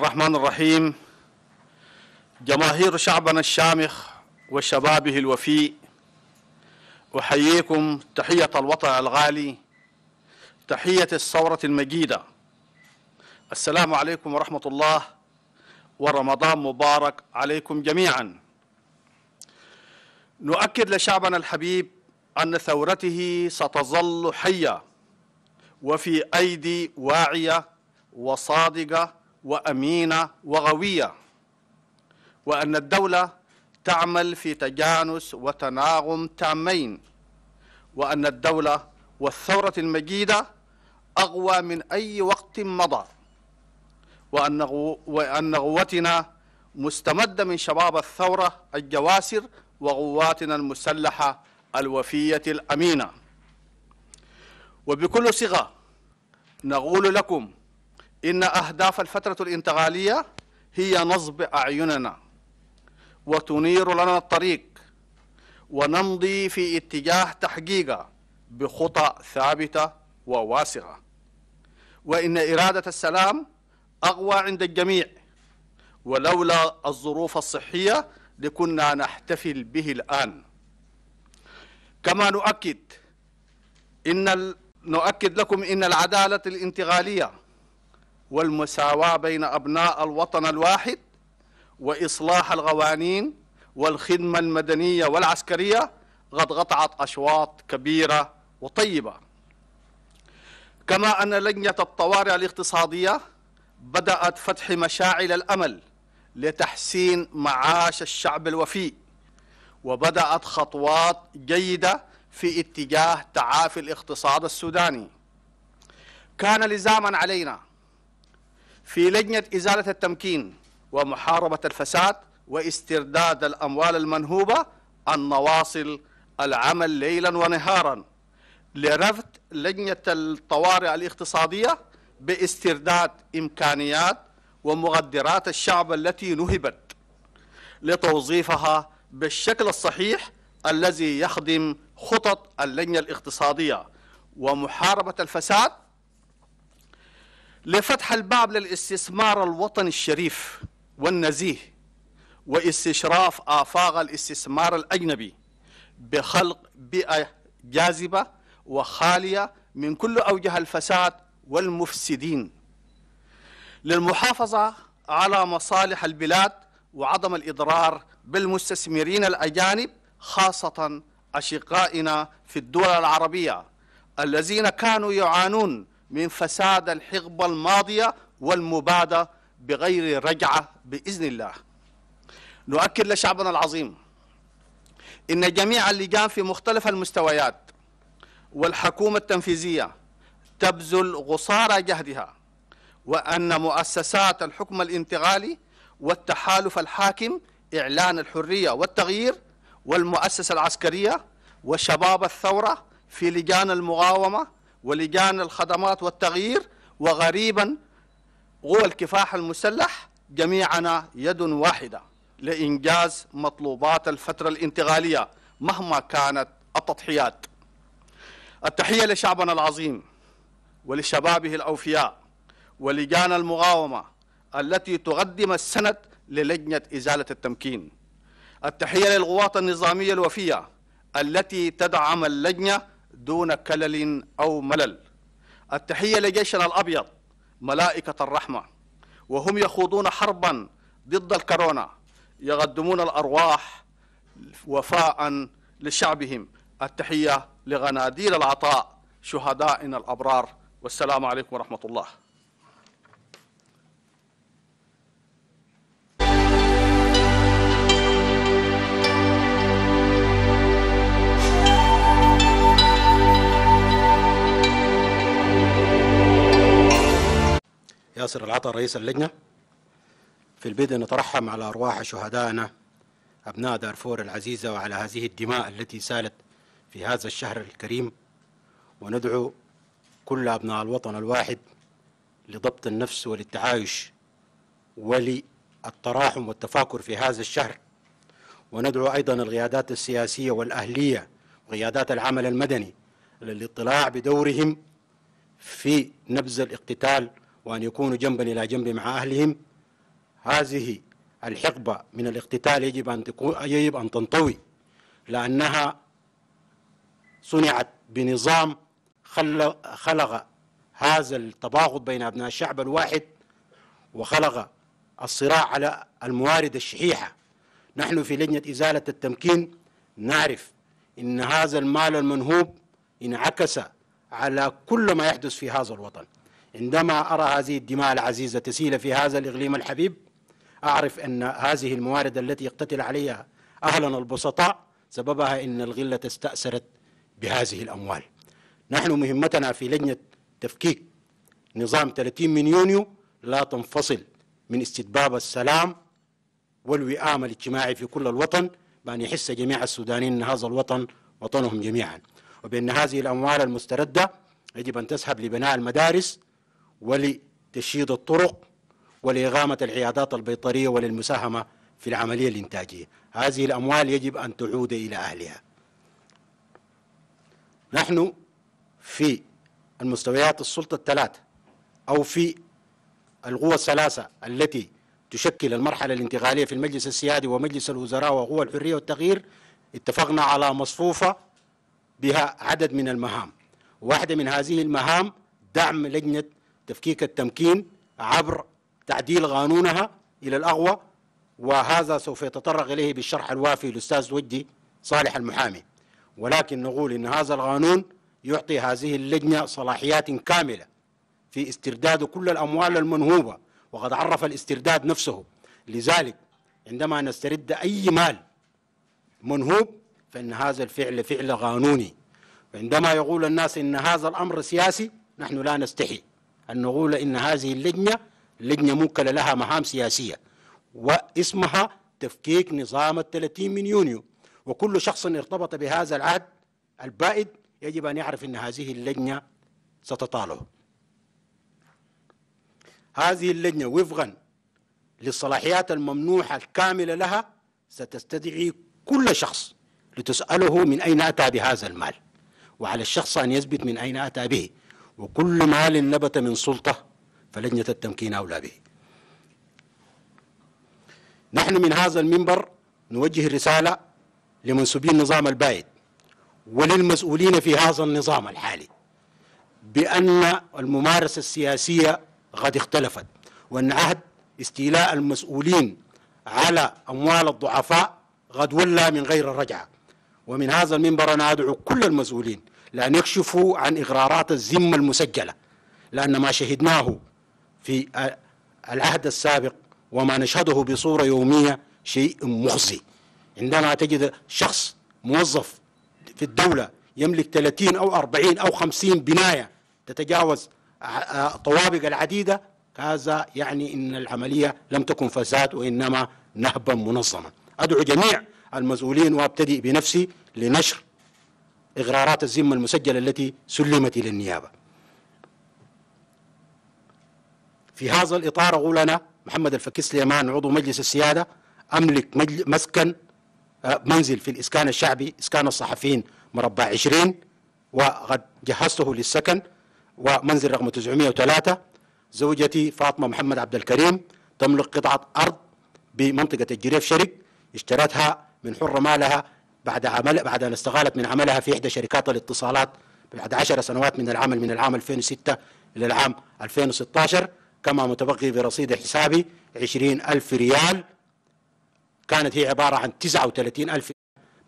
الرحمن الرحيم جماهير شعبنا الشامخ وشبابه الوفي أحييكم تحية الوطن الغالي تحية الثورة المجيدة السلام عليكم ورحمة الله ورمضان مبارك عليكم جميعا نؤكد لشعبنا الحبيب أن ثورته ستظل حية وفي أيدي واعية وصادقة وأمينة وغوية وأن الدولة تعمل في تجانس وتناغم تامين وأن الدولة والثورة المجيدة أقوى من أي وقت مضى وأن وأن قوتنا مستمدة من شباب الثورة الجواسر وقواتنا المسلحة الوفية الأمينة وبكل صغة نقول لكم إن أهداف الفترة الانتقالية هي نصب أعيننا وتنير لنا الطريق ونمضي في اتجاه تحقيقه بخطى ثابتة وواسعة وإن إرادة السلام أقوى عند الجميع ولولا الظروف الصحية لكنا نحتفل به الآن كما نؤكد إن ال... نؤكد لكم إن العدالة الانتقالية والمساواة بين أبناء الوطن الواحد وإصلاح القوانين والخدمة المدنية والعسكرية قد قطعت أشواط كبيرة وطيبة كما أن لجنة الطوارئ الاقتصادية بدأت فتح مشاعل الأمل لتحسين معاش الشعب الوفي وبدأت خطوات جيدة في اتجاه تعافي الاقتصاد السوداني كان لزاما علينا في لجنة إزالة التمكين ومحاربة الفساد واسترداد الأموال المنهوبة أن نواصل العمل ليلا ونهارا لرفض لجنة الطوارئ الاقتصادية باسترداد إمكانيات ومقدرات الشعب التي نهبت لتوظيفها بالشكل الصحيح الذي يخدم خطط اللجنة الاقتصادية ومحاربة الفساد لفتح الباب للاستثمار الوطني الشريف والنزيه واستشراف آفاق الاستثمار الأجنبي بخلق بيئة جاذبة وخالية من كل أوجه الفساد والمفسدين للمحافظة على مصالح البلاد وعدم الإضرار بالمستثمرين الأجانب خاصة أشقائنا في الدول العربية الذين كانوا يعانون من فساد الحقبة الماضية والمبادة بغير رجعة بإذن الله نؤكد لشعبنا العظيم إن جميع اللجان في مختلف المستويات والحكومة التنفيذية تبذل غصار جهدها وأن مؤسسات الحكم الانتقالي والتحالف الحاكم إعلان الحرية والتغيير والمؤسسة العسكرية وشباب الثورة في لجان المقاومة ولجان الخدمات والتغيير وغريبا قوى الكفاح المسلح جميعنا يد واحدة لإنجاز مطلوبات الفترة الانتقالية مهما كانت التضحيات التحية لشعبنا العظيم ولشبابه الأوفياء ولجان المقاومة التي تقدم السند للجنة إزالة التمكين التحية للغوات النظامية الوفية التي تدعم اللجنة دون كلل أو ملل التحية لجيشنا الأبيض ملائكة الرحمة وهم يخوضون حربا ضد الكورونا يقدمون الأرواح وفاء لشعبهم التحية لغناديل العطاء شهدائنا الأبرار والسلام عليكم ورحمة الله ياسر العطا رئيس اللجنة في البدء نترحم على أرواح شهدائنا أبناء دارفور العزيزة وعلى هذه الدماء التي سالت في هذا الشهر الكريم وندعو كل أبناء الوطن الواحد لضبط النفس وللتعايش وللتراحم والتفاكر في هذا الشهر وندعو أيضا القيادات السياسية والأهلية وقيادات العمل المدني للاطلاع بدورهم في نبذ الاقتتال وأن يكونوا جنبا إلى جنب مع أهلهم هذه الحقبة من الاقتتال يجب أن, تكون يجب أن تنطوي لأنها صنعت بنظام خلق هذا التباغض بين أبناء الشعب الواحد وخلق الصراع على الموارد الشحيحة نحن في لجنة إزالة التمكين نعرف إن هذا المال المنهوب انعكس على كل ما يحدث في هذا الوطن عندما أرى هذه الدماء العزيزة تسيل في هذا الإقليم الحبيب أعرف أن هذه الموارد التي يقتتل عليها أهلنا البسطاء سببها أن الغلة استأثرت بهذه الأموال نحن مهمتنا في لجنة تفكيك نظام 30 من يونيو لا تنفصل من استتباب السلام والوئام الاجتماعي في كل الوطن بأن يحس جميع السودانيين أن هذا الوطن وطنهم جميعا وبأن هذه الأموال المستردة يجب أن تسحب لبناء المدارس ولتشييد الطرق ولإغامة العيادات البيطرية وللمساهمة في العملية الإنتاجية هذه الأموال يجب أن تعود إلى أهلها نحن في المستويات السلطة الثلاث أو في القوى الثلاثة التي تشكل المرحلة الانتقالية في المجلس السيادي ومجلس الوزراء وقوى الحرية والتغيير اتفقنا على مصفوفة بها عدد من المهام واحدة من هذه المهام دعم لجنة تفكيك التمكين عبر تعديل قانونها إلى الاغوى وهذا سوف يتطرق إليه بالشرح الوافي الأستاذ وجدي صالح المحامي ولكن نقول إن هذا القانون يعطي هذه اللجنة صلاحيات كاملة في استرداد كل الأموال المنهوبة وقد عرف الاسترداد نفسه لذلك عندما نسترد أي مال منهوب فإن هذا الفعل فعل قانوني وعندما يقول الناس إن هذا الأمر سياسي نحن لا نستحي أن نقول إن هذه اللجنة لجنة موكلة لها مهام سياسية واسمها تفكيك نظام الثلاثين من يونيو وكل شخص ارتبط بهذا العهد البائد يجب أن يعرف أن هذه اللجنة ستطاله هذه اللجنة وفقا للصلاحيات الممنوحة الكاملة لها ستستدعي كل شخص لتسأله من أين أتى بهذا المال وعلى الشخص أن يثبت من أين أتى به وكل ما للنبت من سلطة فلجنة التمكين أولى به نحن من هذا المنبر نوجه رسالة لمنسوبي النظام البائد وللمسؤولين في هذا النظام الحالي بأن الممارسة السياسية قد اختلفت وأن عهد استيلاء المسؤولين على أموال الضعفاء قد ولى من غير الرجعة ومن هذا المنبر أنا أدعو كل المسؤولين لأن يكشفوا عن إغرارات الذمة المسجلة لأن ما شهدناه في العهد السابق وما نشهده بصورة يومية شيء مخزي عندما تجد شخص موظف في الدولة يملك 30 أو 40 أو 50 بناية تتجاوز طوابق العديدة هذا يعني أن العملية لم تكن فساد وإنما نهبا منظما أدعو جميع المسؤولين وأبتدئ بنفسي لنشر إغرارات الذمة المسجلة التي سلمت إلى النيابة في هذا الإطار أقول أنا محمد الفكي سليمان عضو مجلس السيادة أملك مجل مسكن آه، منزل في الإسكان الشعبي إسكان الصحفيين مربع 20 وقد جهزته للسكن ومنزل رقم 903 زوجتي فاطمة محمد عبد الكريم تملك قطعة أرض بمنطقة الجريف شرق اشترتها من حر مالها بعد عمل بعد أن استقالت من عملها في إحدى شركات الاتصالات بعد عشر سنوات من العمل من العام 2006 إلى العام 2016 كما متبقي في رصيد حسابي 20000 ريال كانت هي عبارة عن 39000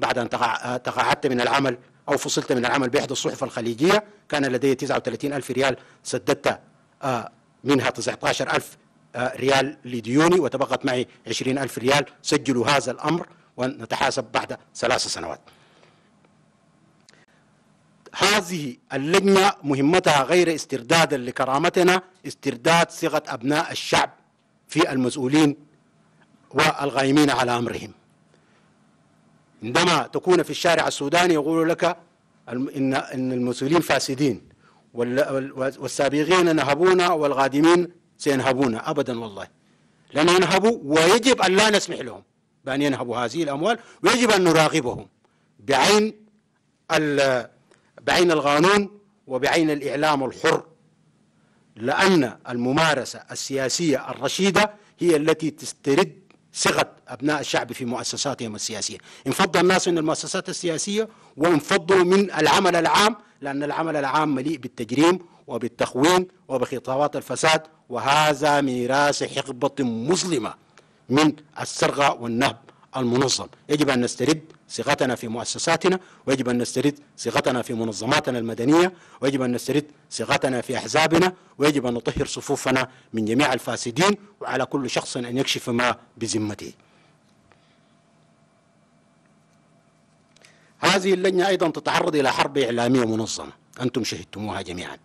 بعد أن تقاعدت من العمل أو فصلت من العمل بإحدى الصحف الخليجية كان لدي 39000 ريال سددت آه، منها 19000 آه، ريال لديوني وتبقت معي 20000 ريال سجلوا هذا الأمر ونتحاسب بعد ثلاث سنوات هذه اللجنة مهمتها غير استرداد لكرامتنا استرداد صيغة أبناء الشعب في المسؤولين والغائمين على أمرهم عندما تكون في الشارع السوداني يقول لك إن, إن المسؤولين فاسدين والسابقين نهبونا والغادمين سينهبونا أبدا والله لن ينهبوا ويجب أن لا نسمح لهم بأن ينهبوا هذه الأموال ويجب أن نراقبهم بعين بعين القانون وبعين الإعلام الحر لأن الممارسة السياسية الرشيدة هي التي تسترد ثقة أبناء الشعب في مؤسساتهم السياسية انفض الناس من المؤسسات السياسية وانفضوا من العمل العام لأن العمل العام مليء بالتجريم وبالتخوين وبخطوات الفساد وهذا ميراث حقبة مظلمة من السرقة والنهب المنظم يجب أن نسترد صيغتنا في مؤسساتنا ويجب أن نسترد صيغتنا في منظماتنا المدنية ويجب أن نسترد صيغتنا في أحزابنا ويجب أن نطهر صفوفنا من جميع الفاسدين وعلى كل شخص أن يكشف ما بذمته هذه اللجنة أيضا تتعرض إلى حرب إعلامية منظمة أنتم شهدتموها جميعا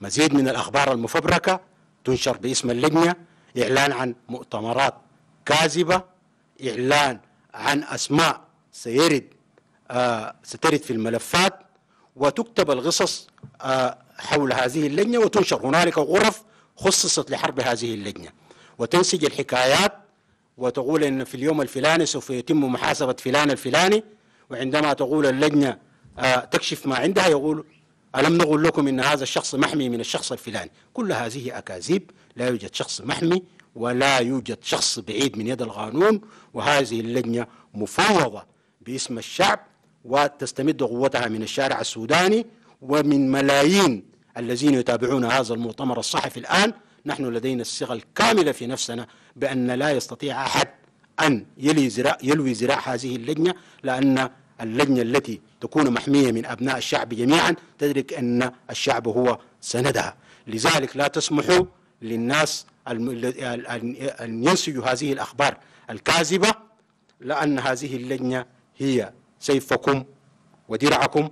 مزيد من الأخبار المفبركة تنشر باسم اللجنة إعلان عن مؤتمرات كاذبة إعلان عن أسماء سيرد آه سترد في الملفات وتكتب القصص آه حول هذه اللجنة وتنشر هنالك غرف خصصت لحرب هذه اللجنة وتنسج الحكايات وتقول أن في اليوم الفلاني سوف يتم محاسبة فلان الفلاني وعندما تقول اللجنة آه تكشف ما عندها يقول ألم نقول لكم أن هذا الشخص محمي من الشخص الفلاني كل هذه أكاذيب لا يوجد شخص محمي ولا يوجد شخص بعيد من يد القانون وهذه اللجنة مفوضة باسم الشعب وتستمد قوتها من الشارع السوداني ومن ملايين الذين يتابعون هذا المؤتمر الصحفي الآن نحن لدينا الثقة الكاملة في نفسنا بأن لا يستطيع أحد أن يلي زراع يلوي زراع هذه اللجنة لأن اللجنة التي تكون محمية من أبناء الشعب جميعا تدرك أن الشعب هو سندها لذلك لا تسمحوا للناس أن ينسجوا هذه الأخبار الكاذبة لأن هذه اللجنة هي سيفكم ودرعكم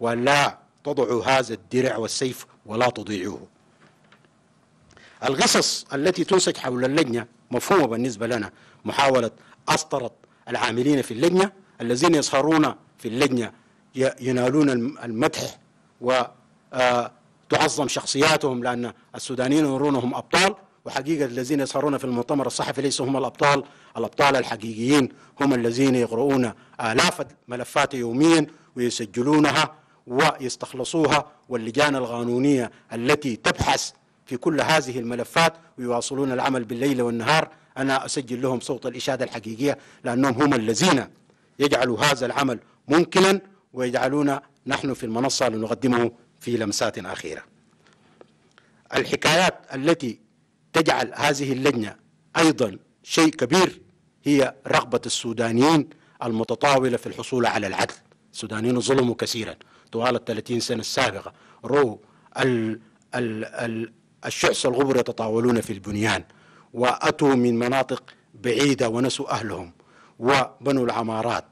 ولا تضعوا هذا الدرع والسيف ولا تضيعوه القصص التي تنسج حول اللجنة مفهومة بالنسبة لنا محاولة أسطرة العاملين في اللجنة الذين يسهرون في اللجنة ينالون المدح و آه تعظم شخصياتهم لأن السودانيين يرونهم أبطال وحقيقة الذين يسهرون في المؤتمر الصحفي ليسوا هم الأبطال الأبطال الحقيقيين هم الذين يقرؤون آلاف الملفات يوميا ويسجلونها ويستخلصوها واللجان القانونية التي تبحث في كل هذه الملفات ويواصلون العمل بالليل والنهار أنا أسجل لهم صوت الإشادة الحقيقية لأنهم هم الذين يجعلوا هذا العمل ممكنا ويجعلون نحن في المنصة لنقدمه في لمسات أخيرة الحكايات التي تجعل هذه اللجنة أيضا شيء كبير هي رغبة السودانيين المتطاولة في الحصول على العدل السودانيين ظلموا كثيرا طوال الثلاثين سنة السابقة رو ال ال ال الشعث الغبر يتطاولون في البنيان وأتوا من مناطق بعيدة ونسوا أهلهم وبنوا العمارات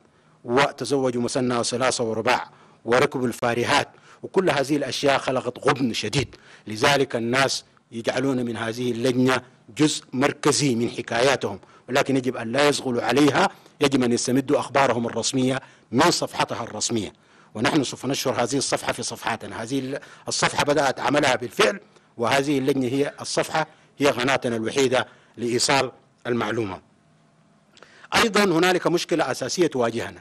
وتزوجوا مسنا وثلاثة ورباع وركبوا الفارهات وكل هذه الأشياء خلقت غبن شديد لذلك الناس يجعلون من هذه اللجنة جزء مركزي من حكاياتهم ولكن يجب أن لا يزغلوا عليها يجب أن يستمدوا أخبارهم الرسمية من صفحتها الرسمية ونحن سوف نشر هذه الصفحة في صفحاتنا هذه الصفحة بدأت عملها بالفعل وهذه اللجنة هي الصفحة هي قناتنا الوحيدة لإيصال المعلومة أيضا هنالك مشكلة أساسية تواجهنا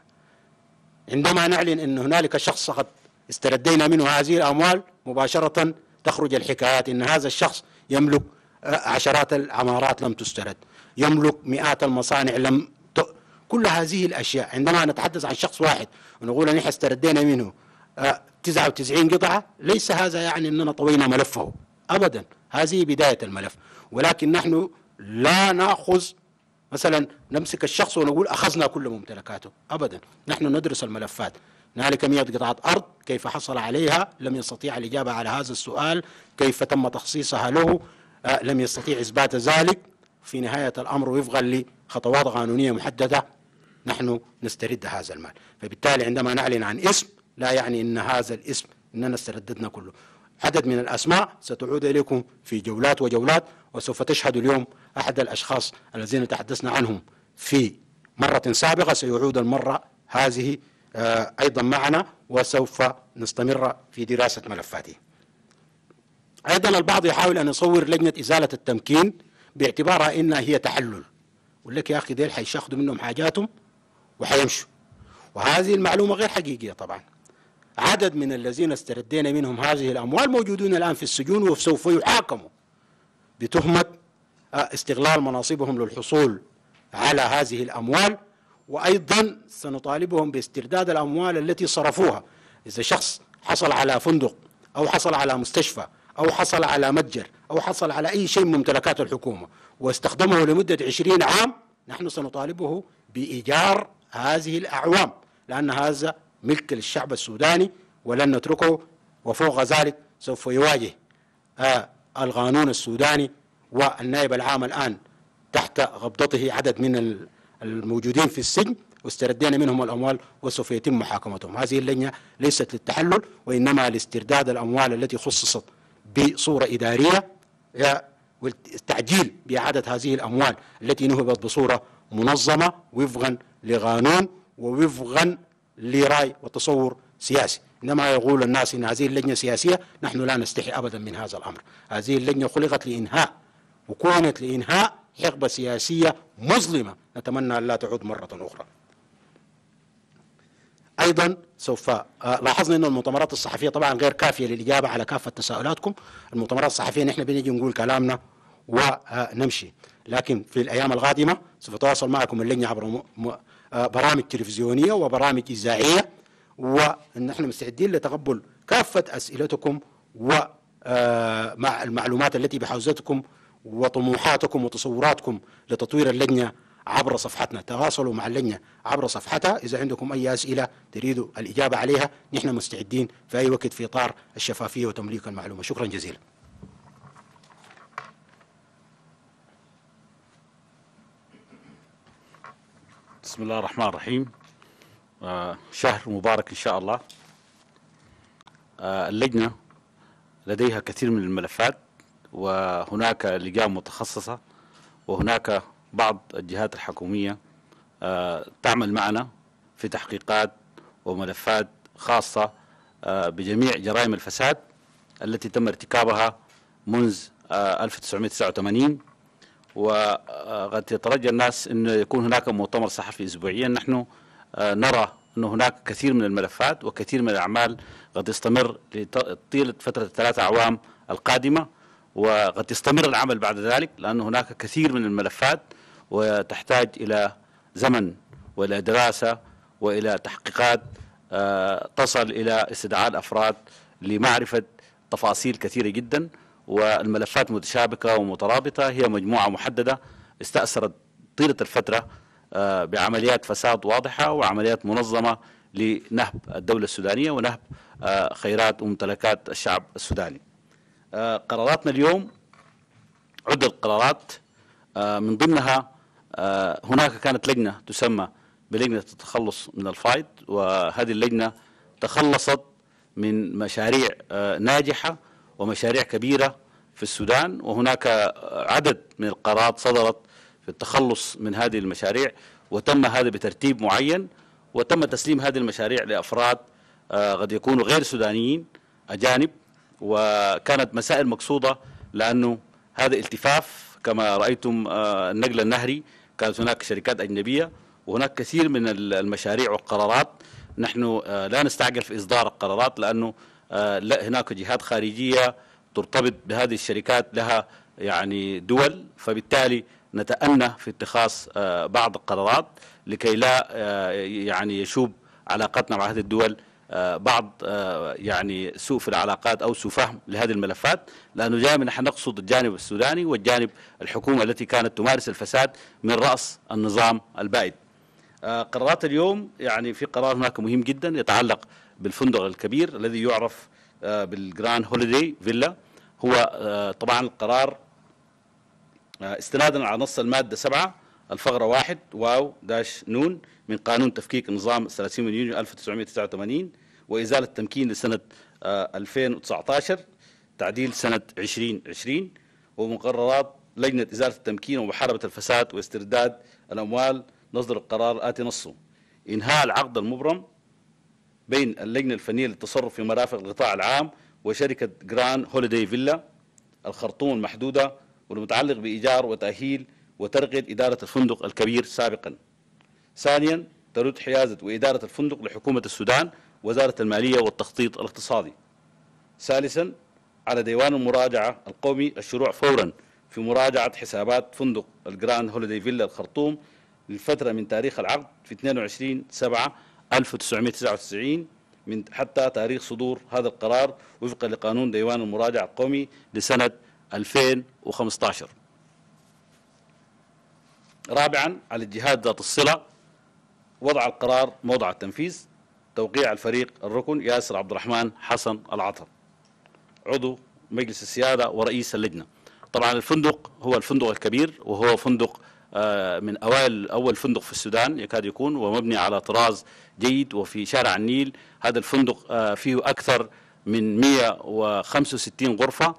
عندما نعلن أن هنالك شخص قد استردينا منه هذه الأموال مباشرة تخرج الحكايات إن هذا الشخص يملك آه، عشرات العمارات لم تسترد يملك مئات المصانع لم ت... كل هذه الأشياء عندما نتحدث عن شخص واحد ونقول نحن استردينا منه 99 آه، قطعة ليس هذا يعني أننا طوينا ملفه أبدا هذه بداية الملف ولكن نحن لا نأخذ مثلا نمسك الشخص ونقول أخذنا كل ممتلكاته أبدا نحن ندرس الملفات هنالك 100 قطعة أرض كيف حصل عليها لم يستطيع الإجابة على هذا السؤال كيف تم تخصيصها له آه، لم يستطيع إثبات ذلك في نهاية الأمر وفقا لخطوات قانونية محددة نحن نسترد هذا المال فبالتالي عندما نعلن عن اسم لا يعني أن هذا الاسم أننا استرددنا كله عدد من الأسماء ستعود إليكم في جولات وجولات وسوف تشهد اليوم أحد الأشخاص الذين تحدثنا عنهم في مرة سابقة سيعود المرة هذه آه، أيضا معنا وسوف نستمر في دراسة ملفاته أيضا البعض يحاول أن يصور لجنة إزالة التمكين باعتبارها إنها هي تحلل يقول لك يا أخي ديل حيشاخدوا منهم حاجاتهم وحيمشوا وهذه المعلومة غير حقيقية طبعا عدد من الذين استردينا منهم هذه الأموال موجودون الآن في السجون وسوف يحاكموا بتهمة آه، استغلال مناصبهم للحصول على هذه الأموال وأيضا سنطالبهم باسترداد الأموال التي صرفوها إذا شخص حصل على فندق أو حصل على مستشفى أو حصل على متجر أو حصل على أي شيء من ممتلكات الحكومة واستخدمه لمدة عشرين عام نحن سنطالبه بإيجار هذه الأعوام لأن هذا ملك للشعب السوداني ولن نتركه وفوق ذلك سوف يواجه آه القانون السوداني والنائب العام الآن تحت غبطته عدد من الموجودين في السجن واستردينا منهم الأموال وسوف يتم محاكمتهم هذه اللجنة ليست للتحلل وإنما لاسترداد الأموال التي خصصت بصورة إدارية والتعجيل بإعادة هذه الأموال التي نهبت بصورة منظمة وفقا لقانون ووفقا لرأي وتصور سياسي إنما يقول الناس إن هذه اللجنة سياسية نحن لا نستحي أبدا من هذا الأمر هذه اللجنة خلقت لإنهاء وكونت لإنهاء حقبة سياسية مظلمة نتمنى أن لا تعود مرة أخرى ايضا سوف آه، لاحظنا انه المؤتمرات الصحفيه طبعا غير كافيه للاجابه على كافه تساؤلاتكم المؤتمرات الصحفيه نحن بنجي نقول كلامنا ونمشي لكن في الايام القادمه سوف تواصل معكم اللجنه عبر آه، برامج تلفزيونيه وبرامج اذاعيه ونحن مستعدين لتقبل كافه اسئلتكم و آه، المعلومات التي بحوزتكم وطموحاتكم وتصوراتكم لتطوير اللجنه عبر صفحتنا تواصلوا مع اللجنة عبر صفحتها إذا عندكم أي أسئلة تريدوا الإجابة عليها نحن مستعدين في أي وقت في إطار الشفافية وتمليك المعلومة شكرا جزيلا بسم الله الرحمن الرحيم آه، شهر مبارك إن شاء الله آه، اللجنة لديها كثير من الملفات وهناك لجان متخصصة وهناك بعض الجهات الحكومية آه، تعمل معنا في تحقيقات وملفات خاصة آه، بجميع جرائم الفساد التي تم ارتكابها منذ 1989 آه، وقد يترجى الناس أن يكون هناك مؤتمر صحفي أسبوعيا نحن نرى أن هناك كثير من الملفات وكثير من الأعمال قد يستمر طيلة فترة الثلاثة أعوام القادمة وقد يستمر العمل بعد ذلك لأن هناك كثير من الملفات وتحتاج إلى زمن وإلى دراسة وإلى تحقيقات آه، تصل إلى استدعاء الأفراد لمعرفة تفاصيل كثيرة جدا والملفات متشابكة ومترابطة هي مجموعة محددة استأثرت طيلة الفترة آه، بعمليات فساد واضحة وعمليات منظمة لنهب الدولة السودانية ونهب آه، خيرات وممتلكات الشعب السوداني قراراتنا اليوم عدد قرارات من ضمنها آه، هناك كانت لجنة تسمى بلجنة التخلص من الفايض وهذه اللجنة تخلصت من مشاريع آه، ناجحة ومشاريع كبيرة في السودان وهناك عدد من القرارات صدرت في التخلص من هذه المشاريع وتم هذا بترتيب معين وتم تسليم هذه المشاريع لأفراد آه، قد يكونوا غير سودانيين أجانب وكانت مسائل مقصودة لأنه هذا التفاف كما رأيتم النقل النهري كانت هناك شركات أجنبية وهناك كثير من المشاريع والقرارات نحن آه، لا نستعجل في إصدار القرارات لأنه آه، لا هناك جهات خارجية ترتبط بهذه الشركات لها يعني دول فبالتالي نتأنى في اتخاذ آه، بعض القرارات لكي لا يعني يشوب علاقتنا مع هذه الدول آه، بعض آه، يعني سوء في العلاقات او سوء فهم لهذه الملفات لانه دائما نحن نقصد الجانب السوداني والجانب الحكومه التي كانت تمارس الفساد من راس النظام البائد. آه، قرارات اليوم يعني في قرار هناك مهم جدا يتعلق بالفندق الكبير الذي يعرف بالجران هوليدي فيلا هو طبعا القرار استنادا على نص الماده سبعه الفقره واحد واو داش نون من قانون تفكيك نظام 30 من يونيو 1989 وإزالة التمكين لسنة 2019 آه، تعديل سنة 2020 ومقررات لجنة إزالة التمكين ومحاربة الفساد واسترداد الأموال نصدر القرار الآتي نصه إنهاء العقد المبرم بين اللجنة الفنية للتصرف في مرافق القطاع العام وشركة جران هوليدي فيلا الخرطوم المحدودة والمتعلق بإيجار وتأهيل وترقية إدارة الفندق الكبير سابقاً ثانيا ترد حيازة وإدارة الفندق لحكومة السودان وزارة المالية والتخطيط الاقتصادي ثالثا على ديوان المراجعة القومي الشروع فورا في مراجعة حسابات فندق الجراند هوليدي فيلا الخرطوم للفترة من تاريخ العقد في 22 7 1999 من حتى تاريخ صدور هذا القرار وفقا لقانون ديوان المراجعة القومي لسنة 2015 رابعا على الجهات ذات الصلة وضع القرار موضع التنفيذ توقيع الفريق الركن ياسر عبد الرحمن حسن العطر عضو مجلس السيادة ورئيس اللجنة طبعا الفندق هو الفندق الكبير وهو فندق آه، من أوائل أول فندق في السودان يكاد يكون ومبني على طراز جيد وفي شارع النيل هذا الفندق آه، فيه أكثر من 165 غرفة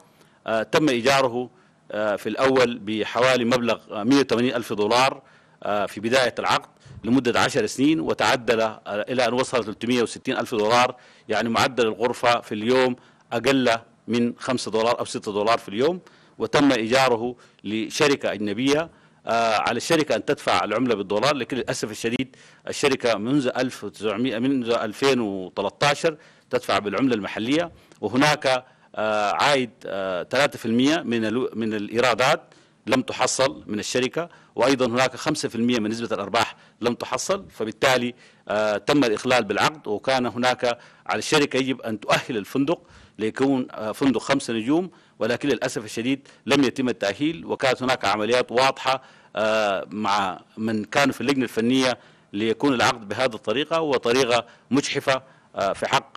آه، تم إيجاره في الأول بحوالي مبلغ 180 ألف دولار في بداية العقد لمدة عشر سنين وتعدل إلى أن وصل 360 ألف دولار يعني معدل الغرفة في اليوم أقل من 5 دولار أو 6 دولار في اليوم وتم إيجاره لشركة أجنبية آه، على الشركة أن تدفع العملة بالدولار لكن للأسف الشديد الشركة منذ 1900 منذ 2013 تدفع بالعملة المحلية وهناك آه، عائد 3% آه، من من الإيرادات لم تحصل من الشركة وأيضا هناك 5% من نسبة الأرباح لم تحصل فبالتالي آه، تم الإخلال بالعقد وكان هناك على الشركة يجب أن تؤهل الفندق ليكون آه، فندق خمس نجوم ولكن للأسف الشديد لم يتم التأهيل وكانت هناك عمليات واضحة آه، مع من كانوا في اللجنة الفنية ليكون العقد بهذه الطريقة وطريقة مجحفة في حق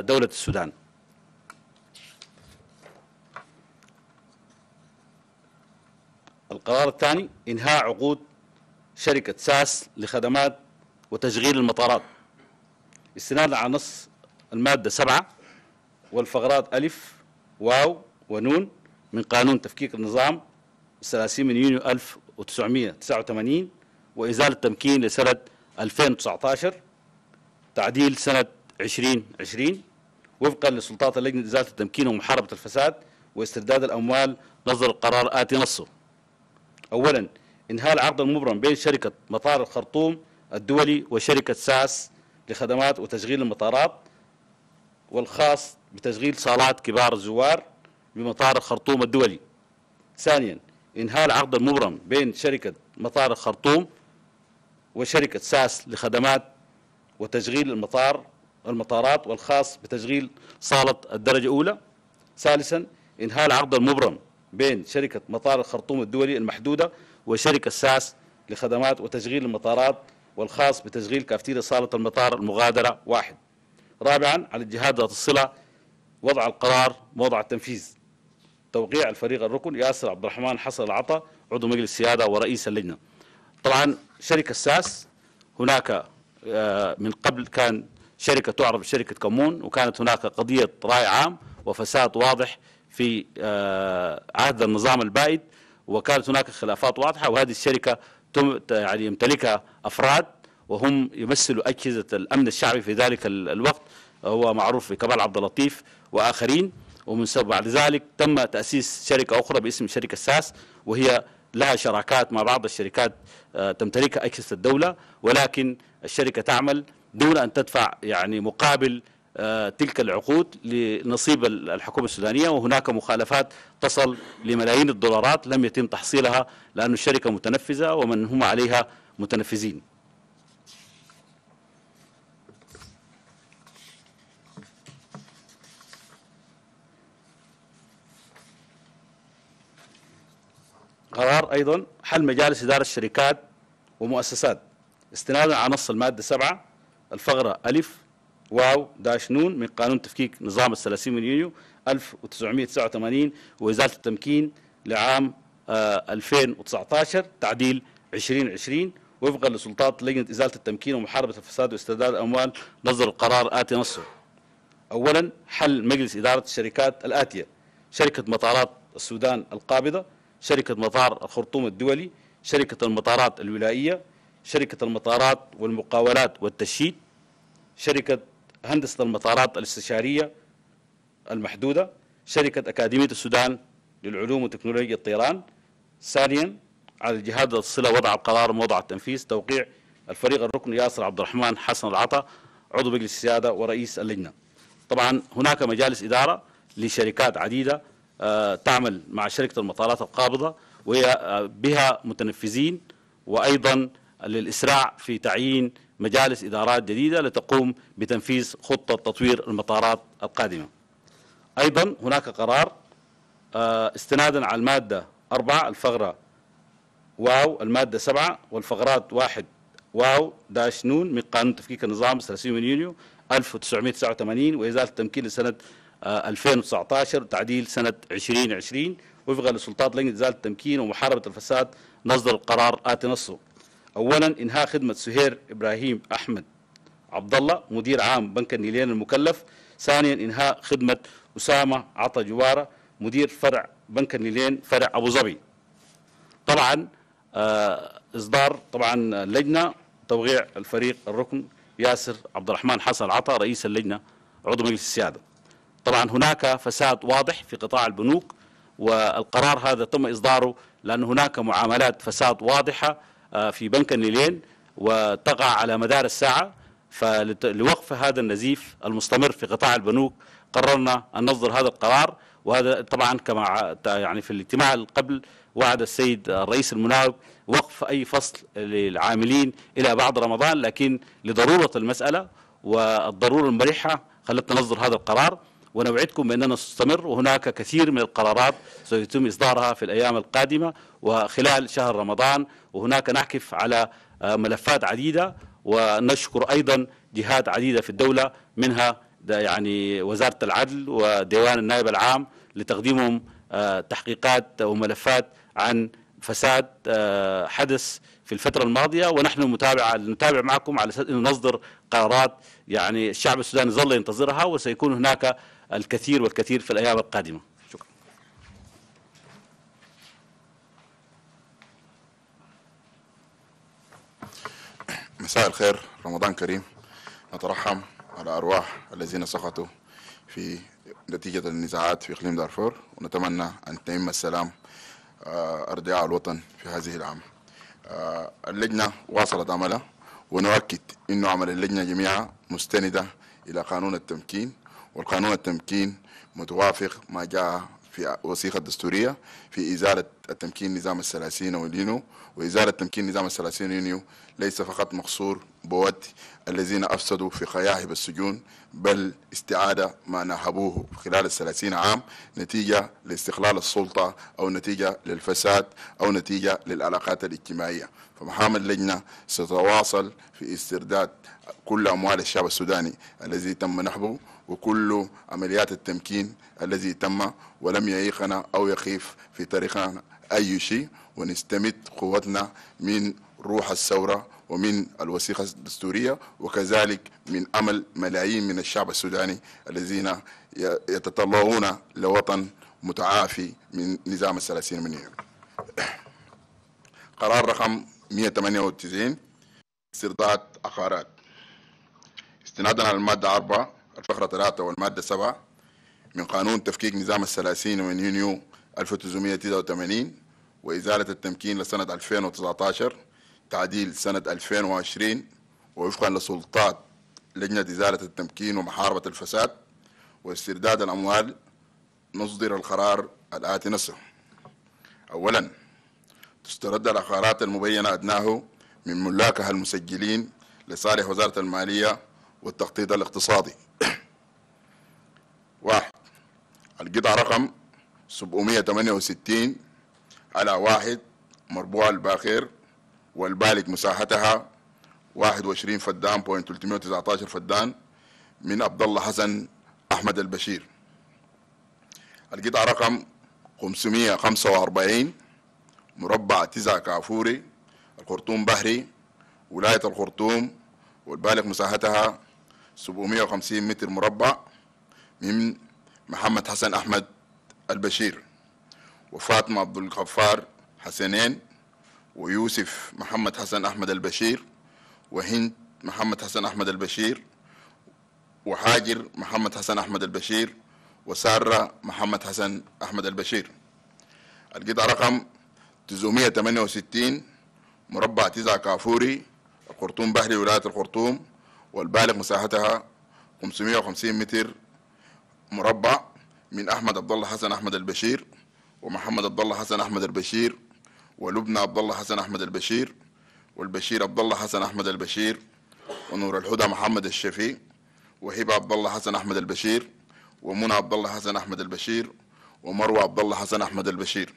دولة السودان القرار الثاني إنهاء عقود شركة ساس لخدمات وتشغيل المطارات استنادا على نص المادة سبعة والفقرات ألف واو ونون من قانون تفكيك النظام 30 من يونيو 1989 وإزالة التمكين لسنة 2019 تعديل سنة 2020 وفقا لسلطات اللجنة إزالة التمكين ومحاربة الفساد واسترداد الأموال نظر القرار آتي نصه أولا إنهاء العقد المبرم بين شركة مطار الخرطوم الدولي وشركة ساس لخدمات وتشغيل المطارات والخاص بتشغيل صالات كبار الزوار بمطار الخرطوم الدولي ثانيا إنهاء العقد المبرم بين شركة مطار الخرطوم وشركة ساس لخدمات وتشغيل المطار المطارات والخاص بتشغيل صالة الدرجة الأولى ثالثا إنهاء العقد المبرم بين شركة مطار الخرطوم الدولي المحدودة وشركة ساس لخدمات وتشغيل المطارات والخاص بتشغيل كافتيريا صالة المطار المغادرة واحد رابعا على الجهات ذات الصلة وضع القرار ووضع التنفيذ توقيع الفريق الركن ياسر عبد الرحمن حسن العطا عضو مجلس السيادة ورئيس اللجنة طبعا شركة ساس هناك آه، من قبل كان شركة تعرف شركة كمون وكانت هناك قضية رأي عام وفساد واضح في آه، عهد النظام البائد وكانت هناك خلافات واضحة وهذه الشركة يعني يمتلكها أفراد وهم يمثلوا أجهزة الأمن الشعبي في ذلك الوقت هو معروف بكمال عبد اللطيف وآخرين ومن بعد ذلك تم تأسيس شركة أخرى باسم شركة ساس وهي لها شراكات مع بعض الشركات آه، تمتلكها أجهزة الدولة ولكن الشركة تعمل دون أن تدفع يعني مقابل آه، تلك العقود لنصيب الحكومة السودانية وهناك مخالفات تصل لملايين الدولارات لم يتم تحصيلها لأن الشركة متنفذة ومن هم عليها متنفذين قرار أيضا حل مجالس إدارة الشركات ومؤسسات استنادا على نص المادة 7 الفقرة ألف واو داش نون من قانون تفكيك نظام ال 30 من يونيو 1989 وإزالة التمكين لعام 2019 آه، تعديل 2020 وفقا لسلطات لجنة إزالة التمكين ومحاربة الفساد واسترداد الأموال نظر القرار آتي نصه أولا حل مجلس إدارة الشركات الآتية شركة مطارات السودان القابضة شركة مطار الخرطوم الدولي شركة المطارات الولائية شركة المطارات والمقاولات والتشييد شركة هندسة المطارات الاستشارية المحدودة شركة أكاديمية السودان للعلوم وتكنولوجيا الطيران ثانيا على الجهاد الصلة وضع القرار وموضع التنفيذ توقيع الفريق الركن ياسر عبد الرحمن حسن العطا عضو مجلس السيادة ورئيس اللجنة طبعا هناك مجالس إدارة لشركات عديدة آه، تعمل مع شركة المطارات القابضة وهي آه، بها متنفذين وأيضا للإسراع في تعيين مجالس إدارات جديدة لتقوم بتنفيذ خطة تطوير المطارات القادمة أيضا هناك قرار آه، استنادا على المادة 4 الفقرة واو المادة 7 والفقرات 1 واو داش نون من قانون تفكيك النظام 30 من يونيو 1989 وإزالة التمكين لسنة 2019 آه، تعديل سنة 2020 وفقا لسلطات لجنة إزالة التمكين ومحاربة الفساد نصدر القرار آتي نصه أولا إنهاء خدمة سهير إبراهيم أحمد عبد الله مدير عام بنك النيلين المكلف ثانيا إنهاء خدمة أسامة عطا جوارة مدير فرع بنك النيلين فرع أبو ظبي طبعا آه، إصدار طبعا لجنة توقيع الفريق الركن ياسر عبد الرحمن حسن عطا رئيس اللجنة عضو مجلس السيادة طبعا هناك فساد واضح في قطاع البنوك والقرار هذا تم إصداره لأن هناك معاملات فساد واضحة آه، في بنك النيلين وتقع على مدار الساعة فلوقف هذا النزيف المستمر في قطاع البنوك قررنا أن نصدر هذا القرار وهذا طبعا كما يعني في الاجتماع قبل وعد السيد الرئيس المناوب وقف أي فصل للعاملين إلى بعد رمضان لكن لضرورة المسألة والضرورة المريحة خلتنا نصدر هذا القرار ونوعدكم بأننا نستمر وهناك كثير من القرارات سيتم إصدارها في الأيام القادمة وخلال شهر رمضان وهناك نعكف على آه، ملفات عديدة ونشكر أيضا جهات عديدة في الدولة منها يعني وزارة العدل وديوان النائب العام لتقديمهم آه، تحقيقات وملفات عن فساد آه، حدث في الفترة الماضية ونحن متابعة نتابع معكم على أساس أنه نصدر قرارات يعني الشعب السوداني ظل ينتظرها وسيكون هناك الكثير والكثير في الأيام القادمة مساء الخير رمضان كريم نترحم على أرواح الذين سقطوا في نتيجة النزاعات في إقليم دارفور ونتمنى أن تتم السلام آه، أرضاء الوطن في هذه العام آه، اللجنة واصلت عملها ونؤكد أن عمل اللجنة جميعا مستندة إلى قانون التمكين والقانون التمكين متوافق ما جاء في وثيقه دستوريه في ازاله التمكين نظام الثلاثين واليونيو وازاله تمكين نظام الثلاثين يونيو ليس فقط مقصور بود الذين افسدوا في خياهب السجون بل استعاده ما نهبوه خلال الثلاثين عام نتيجه لاستقلال السلطه او نتيجه للفساد او نتيجه للعلاقات الاجتماعيه فمحام اللجنه ستتواصل في استرداد كل اموال الشعب السوداني الذي تم نحبه وكل عمليات التمكين الذي تم ولم يعيقنا أو يخيف في تاريخنا أي شيء ونستمد قوتنا من روح الثورة ومن الوثيقة الدستورية وكذلك من أمل ملايين من الشعب السوداني الذين يتطلعون لوطن متعافي من نظام الثلاثين من يوم. قرار رقم 198 استرداد عقارات استنادا على المادة 4 الفقرة 3 والمادة 7 من قانون تفكيك نظام الثلاثين من يونيو 1989 وإزالة التمكين لسنة 2019 تعديل سنة 2020 ووفقا لسلطات لجنة إزالة التمكين ومحاربة الفساد واسترداد الأموال نصدر القرار الآتي نصه أولا تسترد العقارات المبينة أدناه من ملاكها المسجلين لصالح وزارة المالية والتخطيط الاقتصادي واحد القطعة رقم 768 على واحد مربوع الباخر والبالغ مساحتها 21 فدان بوينت 319 فدان من عبد الله حسن احمد البشير القطعة رقم 545 مربع تسعة كافوري الخرطوم بحري ولاية الخرطوم والبالغ مساحتها 750 متر مربع من محمد حسن أحمد البشير وفاطمة عبد الغفار حسنين ويوسف محمد حسن أحمد البشير وهند محمد حسن أحمد البشير وحاجر محمد حسن أحمد البشير وسارة محمد حسن أحمد البشير القطعة رقم 968 مربع تزع كافوري القرطوم بحري ولاية الخرطوم والبالغ مساحتها 550 متر مربع من احمد عبد الله حسن احمد البشير ومحمد عبد الله حسن احمد البشير ولبنى عبد الله حسن احمد البشير والبشير عبد الله حسن احمد البشير ونور الهدى محمد الشفي وهبه عبد الله حسن احمد البشير ومنى عبد الله حسن احمد البشير ومروه عبد الله حسن احمد البشير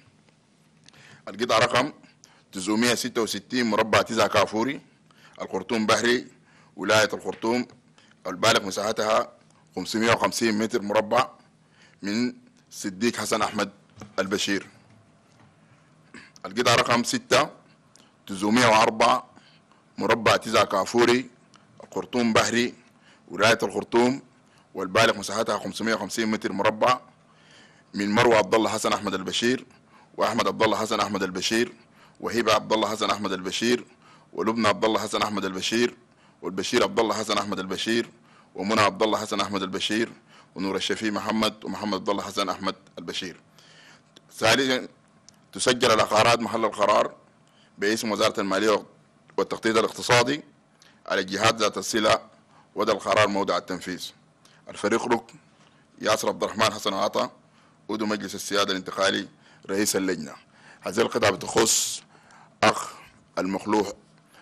القطعه رقم 966 مربع 9 كافوري الخرطوم بحري ولايه الخرطوم البالغ مساحتها 550 متر مربع من صديق حسن أحمد البشير القطعة رقم 6 904 مربع 9 كافوري الخرطوم بحري ولاية الخرطوم والبالغ مساحتها 550 متر مربع من مروة عبد الله حسن أحمد البشير وأحمد عبد الله حسن أحمد البشير وهبة عبد الله حسن أحمد البشير ولبنى عبد الله حسن أحمد البشير والبشير عبد الله حسن أحمد البشير ومنى عبد الله حسن احمد البشير ونور الشفي محمد ومحمد عبد الله حسن احمد البشير ثالثا تسجل العقارات محل القرار باسم وزاره الماليه والتخطيط الاقتصادي على الجهات ذات الصله ودى القرار موضع التنفيذ الفريق ركن ياسر عبد الرحمن حسن عطا عضو مجلس السياده الانتقالي رئيس اللجنه هذه القطعه بتخص اخ المخلوع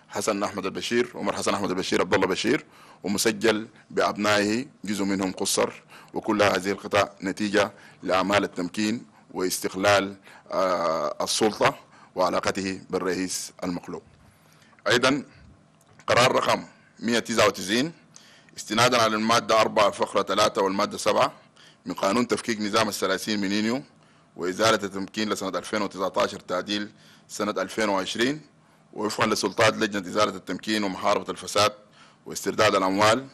حسن احمد البشير عمر حسن احمد البشير عبد الله بشير ومسجل بأبنائه جزء منهم قصر وكل هذه القطاع نتيجة لأعمال التمكين واستقلال آه، السلطة وعلاقته بالرئيس المقلوب أيضا قرار رقم 199 استنادا على المادة 4 فقرة 3 والمادة 7 من قانون تفكيك نظام الثلاثين من يونيو وإزالة التمكين لسنة 2019 تعديل سنة 2020 ووفقا لسلطات لجنة إزالة التمكين ومحاربة الفساد واسترداد الأموال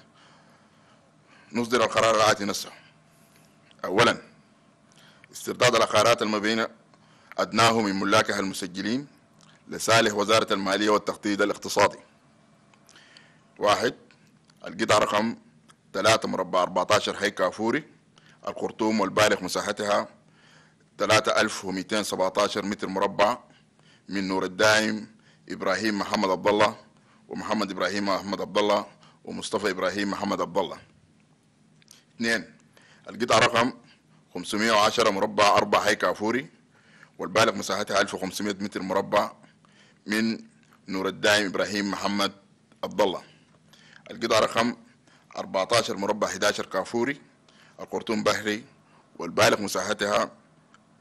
نصدر القرار الآتي نفسه أولا استرداد العقارات المبينة أدناه من ملاكها المسجلين لصالح وزارة المالية والتخطيط الاقتصادي واحد القطعة رقم 3 مربع 14 حي كافوري الخرطوم والبالغ مساحتها 3217 متر مربع من نور الدائم إبراهيم محمد عبد الله ومحمد ابراهيم احمد عبد الله ومصطفى ابراهيم محمد عبد الله اثنين القطعه رقم 510 مربع 4 حي كافوري والبالغ مساحتها 1500 متر مربع من نور الداعم ابراهيم محمد عبد الله القطعه رقم 14 مربع 11 كافوري القرطوم بحري والبالغ مساحتها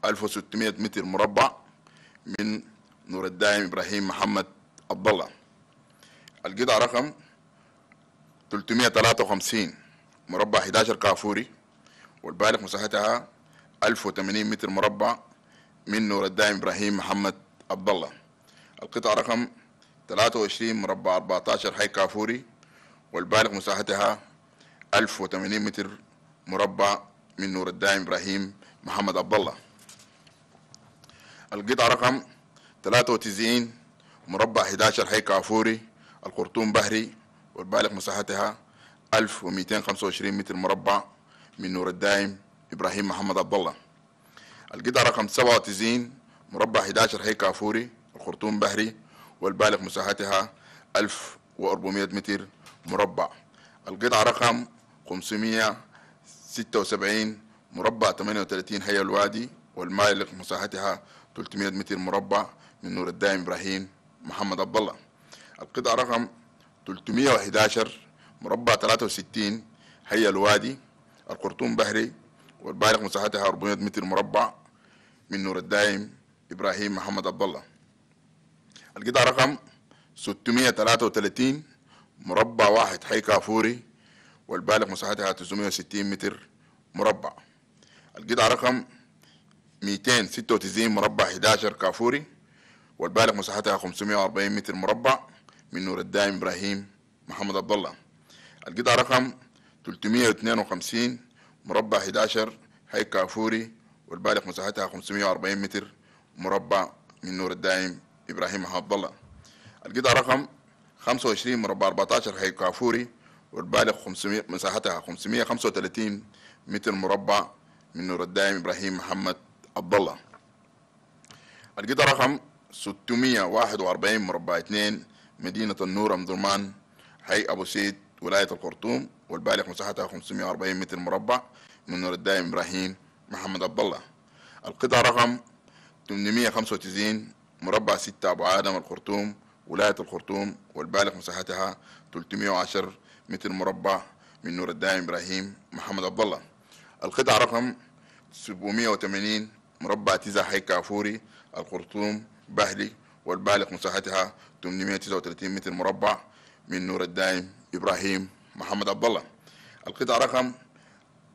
1600 متر مربع من نور الداعم ابراهيم محمد عبد الله القطعة رقم 353 مربع 11 كافوري والبالغ مساحتها 1080 متر مربع من نور الدائم إبراهيم محمد عبد الله القطعة رقم 23 مربع 14 حي كافوري والبالغ مساحتها 1080 متر مربع من نور الدائم إبراهيم محمد عبد الله القطعة رقم 93 مربع 11 حي كافوري الخرطوم بحري والبالغ مساحتها 1225 متر مربع من نور الدائم إبراهيم محمد عبد الله القطعة رقم 97 مربع 11 هي كافوري الخرطوم بحري والبالغ مساحتها 1400 متر مربع القطعة رقم 576 مربع 38 هي الوادي والبالغ مساحتها 300 متر مربع من نور الدائم إبراهيم محمد عبد الله القطعة رقم 311 مربع 63 حي الوادي القرطوم بحري والبالغ مساحتها 400 متر مربع من نور الدائم إبراهيم محمد عبد الله القطعة رقم 633 مربع واحد حي كافوري والبالغ مساحتها 960 متر مربع القطعة رقم 296 مربع 11 كافوري والبالغ مساحتها 540 متر مربع من نور الداعم ابراهيم محمد عبد الله القطعه رقم 352 مربع 11 حي كافوري والبالغ مساحتها 540 متر مربع من نور الداعم ابراهيم محمد عبد الله القطعه رقم 25 مربع 14 حي كافوري والبالغ 500 مساحتها 535 متر مربع من نور الداعم ابراهيم محمد عبد الله القطعه رقم 641 مربع 2 مدينة النور أم درمان حي أبو سيد ولاية الخرطوم والبالغ مساحتها 540 متر مربع من نور الدائم إبراهيم محمد عبد الله القطعة رقم 895 مربع 6 أبو آدم الخرطوم ولاية الخرطوم والبالغ مساحتها 310 متر مربع من نور الدائم إبراهيم محمد عبد الله القطعة رقم 780 مربع تزا حي كافوري الخرطوم بهلي والبالغ مساحتها 839 متر مربع من نور الدائم إبراهيم محمد عبد الله القطعة رقم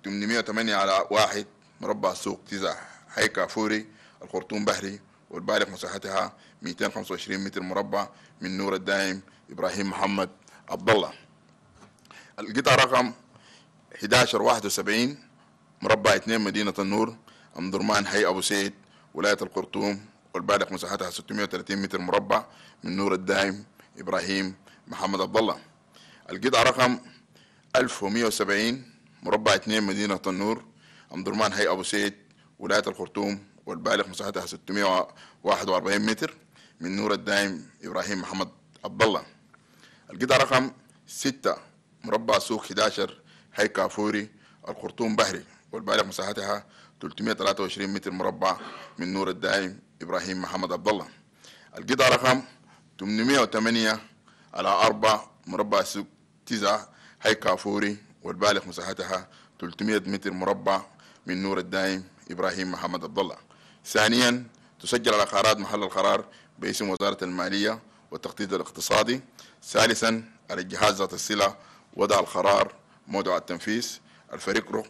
808 على 1 مربع سوق تزع حي كافوري الخرطوم بحري والبالغ مساحتها 225 متر مربع من نور الدائم إبراهيم محمد عبد الله القطعة رقم 1171 مربع 2 مدينة النور أمدرمان حي أبو سيد ولاية الخرطوم والبالغ مساحتها 630 متر مربع من نور الدائم إبراهيم محمد عبد الله القطعة رقم 1170 مربع 2 مدينة النور درمان هي أبو سيد ولاية الخرطوم والبالغ مساحتها 641 متر من نور الدائم إبراهيم محمد عبد الله القطعة رقم 6 مربع سوق 11 هي كافوري الخرطوم بحري والبالغ مساحتها 323 متر مربع من نور الدائم إبراهيم محمد عبد الله القطعة رقم 808 على 4 مربع سوق 9 حي كافوري والبالغ مساحتها 300 متر مربع من نور الدائم إبراهيم محمد عبد الله ثانيا تسجل العقارات محل القرار باسم وزارة المالية والتخطيط الاقتصادي ثالثا على الجهاز ذات الصلة وضع القرار موضع التنفيذ الفريق رق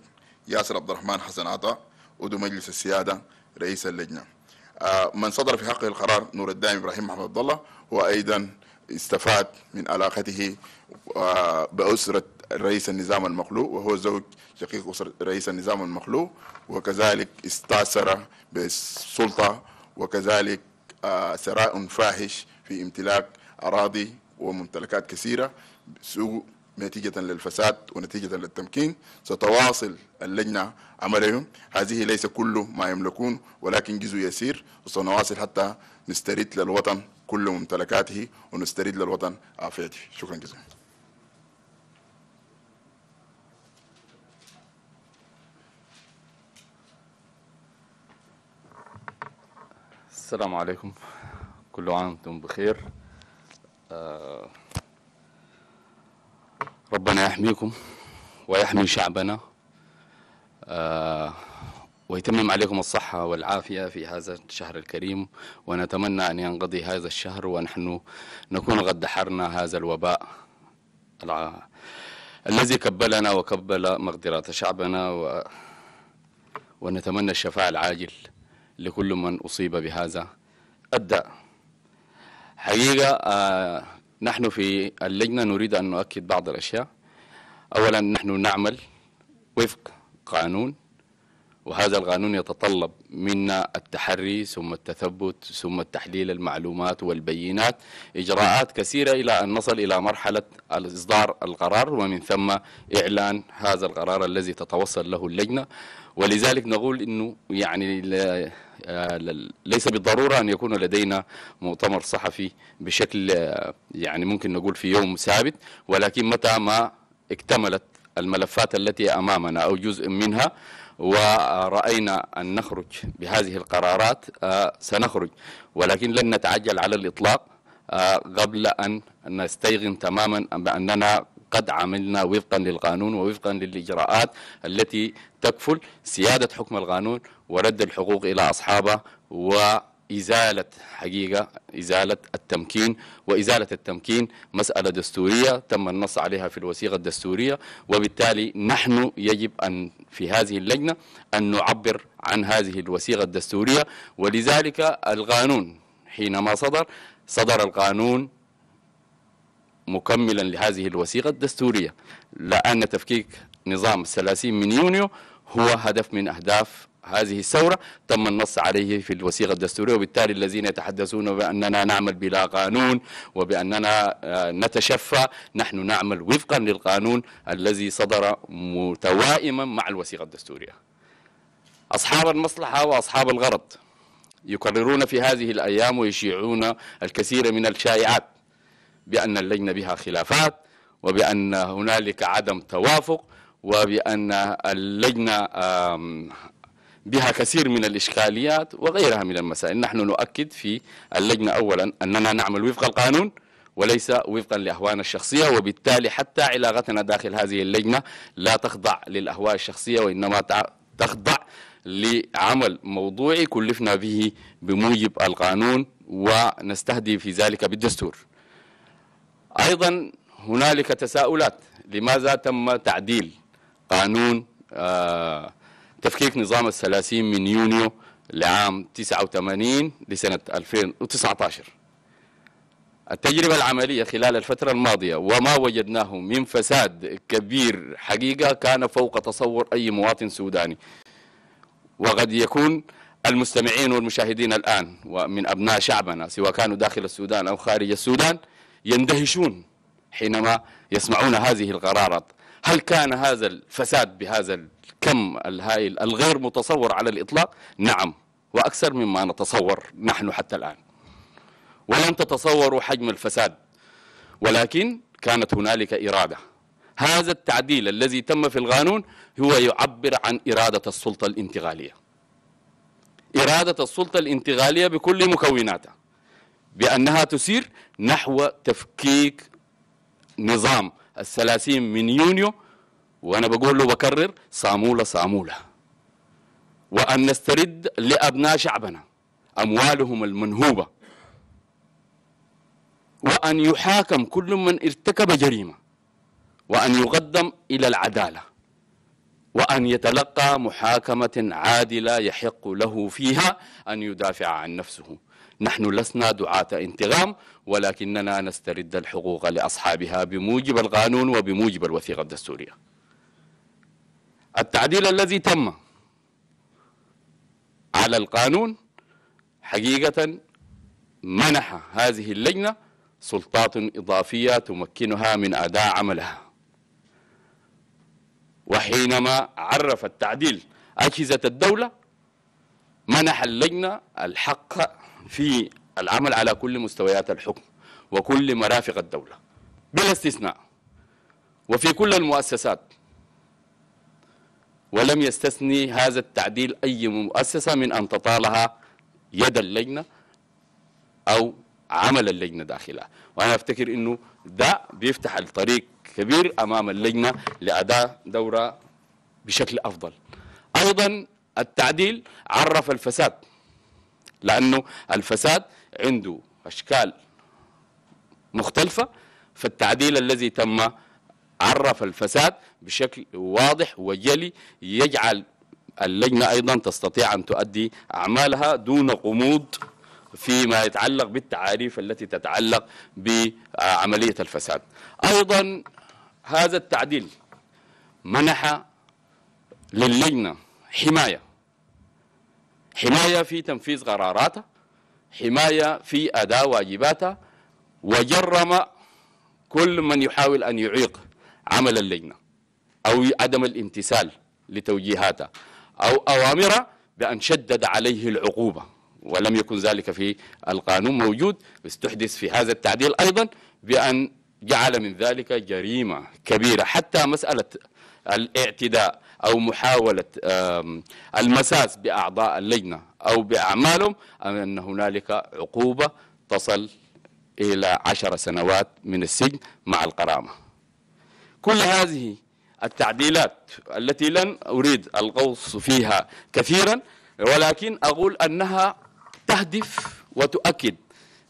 ياسر عبد الرحمن حسن عطا عضو مجلس السيادة رئيس اللجنة آه، من صدر في حقه القرار نور الدائم ابراهيم محمد عبد الله هو ايضا استفاد من علاقته آه، بأسرة رئيس النظام المخلوق وهو زوج شقيق أسرة رئيس النظام المخلوق وكذلك استأثر بالسلطة وكذلك آه، ثراء فاحش في امتلاك أراضي وممتلكات كثيرة سوء نتيجة للفساد ونتيجة للتمكين ستواصل اللجنة عملهم هذه ليس كل ما يملكون ولكن جزء يسير وسنواصل حتى نسترد للوطن كل ممتلكاته ونسترد للوطن عافيته شكرا جزيلا السلام عليكم كل عام وانتم بخير آه ربنا يحميكم ويحمي شعبنا آه، ويتمم عليكم الصحة والعافية في هذا الشهر الكريم ونتمنى أن ينقضي هذا الشهر ونحن نكون قد دحرنا هذا الوباء الذي كبلنا وكبل مقدرات شعبنا و ونتمنى الشفاء العاجل لكل من أصيب بهذا الداء حقيقة آه، نحن في اللجنة نريد أن نؤكد بعض الأشياء أولا نحن نعمل وفق قانون وهذا القانون يتطلب منا التحري ثم التثبت ثم تحليل المعلومات والبينات إجراءات كثيرة إلى أن نصل إلى مرحلة إصدار القرار ومن ثم إعلان هذا القرار الذي تتوصل له اللجنة ولذلك نقول أنه يعني آه، ليس بالضروره ان يكون لدينا مؤتمر صحفي بشكل آه، يعني ممكن نقول في يوم ثابت ولكن متى ما اكتملت الملفات التي امامنا او جزء منها ورأينا أن نخرج بهذه القرارات آه، سنخرج ولكن لن نتعجل على الإطلاق قبل أن نستيقن تماما بأننا قد عملنا وفقا للقانون ووفقا للإجراءات التي تكفل سيادة حكم القانون ورد الحقوق إلى أصحابها و إزالة حقيقة إزالة التمكين وإزالة التمكين مسألة دستورية تم النص عليها في الوثيقة الدستورية وبالتالي نحن يجب أن في هذه اللجنة أن نعبر عن هذه الوثيقة الدستورية ولذلك القانون حينما صدر صدر القانون مكملا لهذه الوثيقة الدستورية لأن تفكيك نظام 30 من يونيو هو هدف من أهداف هذه الثورة تم النص عليه في الوثيقة الدستورية وبالتالي الذين يتحدثون بأننا نعمل بلا قانون وبأننا آه، نتشفى نحن نعمل وفقا للقانون الذي صدر متوائما مع الوثيقة الدستورية أصحاب المصلحة وأصحاب الغرض يكررون في هذه الأيام ويشيعون الكثير من الشائعات بأن اللجنة بها خلافات وبأن هنالك عدم توافق وبأن اللجنة بها كثير من الإشكاليات وغيرها من المسائل نحن نؤكد في اللجنة أولا أننا نعمل وفق القانون وليس وفقا لأهوائنا الشخصية وبالتالي حتى علاقتنا داخل هذه اللجنة لا تخضع للأهواء الشخصية وإنما تخضع لعمل موضوعي كلفنا به بموجب القانون ونستهدي في ذلك بالدستور أيضا هنالك تساؤلات لماذا تم تعديل قانون آه، تفكيك نظام الثلاثين من يونيو لعام 89 لسنة 2019 التجربة العملية خلال الفترة الماضية وما وجدناه من فساد كبير حقيقة كان فوق تصور أي مواطن سوداني وقد يكون المستمعين والمشاهدين الآن ومن أبناء شعبنا سواء كانوا داخل السودان أو خارج السودان يندهشون حينما يسمعون هذه القرارات هل كان هذا الفساد بهذا الكم الهائل الغير متصور على الإطلاق؟ نعم وأكثر مما نتصور نحن حتى الآن ولن تتصوروا حجم الفساد ولكن كانت هنالك إرادة هذا التعديل الذي تم في القانون هو يعبر عن إرادة السلطة الانتقالية إرادة السلطة الانتقالية بكل مكوناتها بأنها تسير نحو تفكيك نظام الثلاثين من يونيو وأنا بقول له بكرر صامولة صامولة وأن نسترد لأبناء شعبنا أموالهم المنهوبة وأن يحاكم كل من ارتكب جريمة وأن يقدم إلى العدالة وأن يتلقى محاكمة عادلة يحق له فيها أن يدافع عن نفسه نحن لسنا دعاة انتقام ولكننا نسترد الحقوق لأصحابها بموجب القانون وبموجب الوثيقة الدستورية التعديل الذي تم على القانون حقيقة منح هذه اللجنة سلطات إضافية تمكنها من أداء عملها وحينما عرف التعديل أجهزة الدولة منح اللجنة الحق في العمل على كل مستويات الحكم وكل مرافق الدولة بلا استثناء وفي كل المؤسسات ولم يستثني هذا التعديل أي مؤسسة من أن تطالها يد اللجنة أو عمل اللجنة داخلها وأنا أفتكر أنه ده بيفتح الطريق كبير أمام اللجنة لأداء دورة بشكل أفضل أيضا التعديل عرف الفساد لأنه الفساد عنده أشكال مختلفة فالتعديل الذي تم عرف الفساد بشكل واضح وجلي يجعل اللجنة أيضا تستطيع أن تؤدي أعمالها دون غموض فيما يتعلق بالتعاريف التي تتعلق بعملية الفساد أيضا هذا التعديل منح للجنة حماية حماية في تنفيذ قراراته حماية في أداء واجباته وجرم كل من يحاول أن يعيق عمل اللجنة أو عدم الامتثال لتوجيهاته أو أوامرها بأن شدد عليه العقوبة ولم يكن ذلك في القانون موجود استحدث في هذا التعديل أيضا بأن جعل من ذلك جريمة كبيرة حتى مسألة الاعتداء أو محاولة المساس بأعضاء اللجنة أو بأعمالهم أن هنالك عقوبة تصل إلى عشر سنوات من السجن مع القرامة كل هذه التعديلات التي لن أريد الغوص فيها كثيرا ولكن أقول أنها تهدف وتؤكد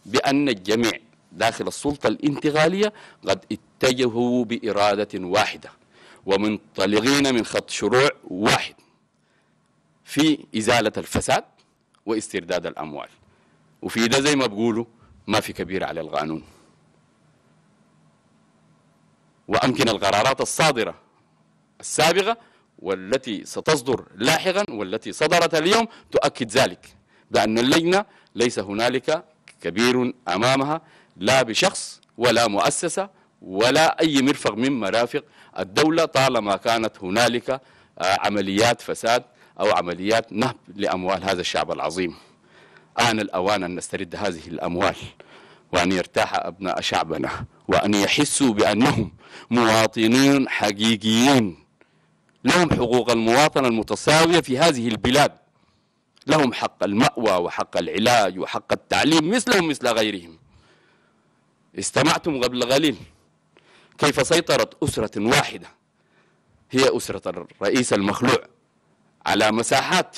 بأن الجميع داخل السلطة الانتقالية قد اتجهوا بإرادة واحدة ومنطلقين من خط شروع واحد في إزالة الفساد واسترداد الأموال وفي ده زي ما بقولوا ما في كبير على القانون وأمكن القرارات الصادرة السابقة والتي ستصدر لاحقا والتي صدرت اليوم تؤكد ذلك بأن اللجنة ليس هنالك كبير أمامها لا بشخص ولا مؤسسة ولا أي مرفق من مرافق الدولة طالما كانت هنالك آه، عمليات فساد أو عمليات نهب لأموال هذا الشعب العظيم آن الأوان أن نسترد هذه الأموال وأن يرتاح أبناء شعبنا وأن يحسوا بأنهم مواطنين حقيقيين لهم حقوق المواطنة المتساوية في هذه البلاد لهم حق المأوى وحق العلاج وحق التعليم مثلهم مثل غيرهم استمعتم قبل قليل كيف سيطرت أسرة واحدة هي أسرة الرئيس المخلوع على مساحات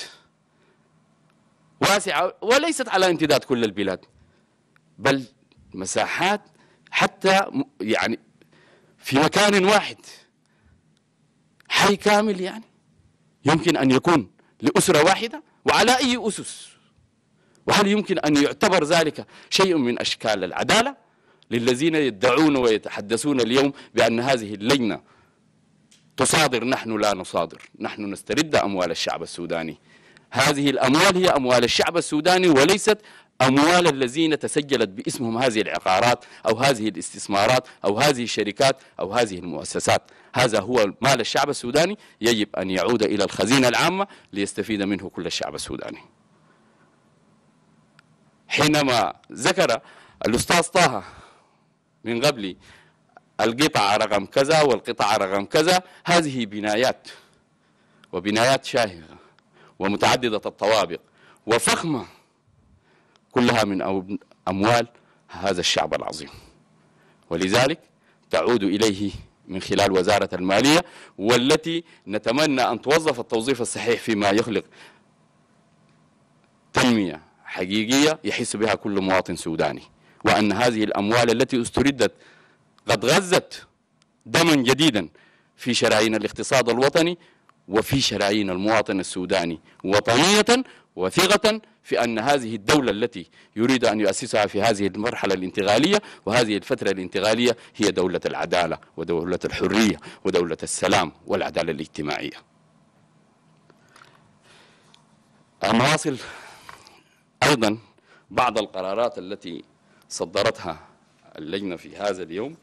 واسعة وليست على امتداد كل البلاد بل مساحات حتى يعني في مكان واحد حي كامل يعني يمكن أن يكون لأسرة واحدة وعلى أي أسس وهل يمكن أن يعتبر ذلك شيء من أشكال العدالة للذين يدعون ويتحدثون اليوم بأن هذه اللجنة تصادر نحن لا نصادر نحن نسترد أموال الشعب السوداني هذه الأموال هي أموال الشعب السوداني وليست أموال الذين تسجلت باسمهم هذه العقارات أو هذه الاستثمارات أو هذه الشركات أو هذه المؤسسات هذا هو مال الشعب السوداني يجب أن يعود إلى الخزينة العامة ليستفيد منه كل الشعب السوداني حينما ذكر الأستاذ طه من قبل القطعة رقم كذا والقطعة رقم كذا هذه بنايات وبنايات شاهقة ومتعددة الطوابق وفخمة كلها من أموال هذا الشعب العظيم ولذلك تعود إليه من خلال وزارة المالية والتي نتمنى أن توظف التوظيف الصحيح فيما يخلق تنمية حقيقية يحس بها كل مواطن سوداني وأن هذه الأموال التي استردت قد غزت دما جديدا في شرايين الاقتصاد الوطني وفي شرايين المواطن السوداني وطنية وثقة في أن هذه الدولة التي يريد أن يؤسسها في هذه المرحلة الانتقالية وهذه الفترة الانتقالية هي دولة العدالة ودولة الحرية ودولة السلام والعدالة الاجتماعية أنا أصل أيضا بعض القرارات التي صدرتها اللجنة في هذا اليوم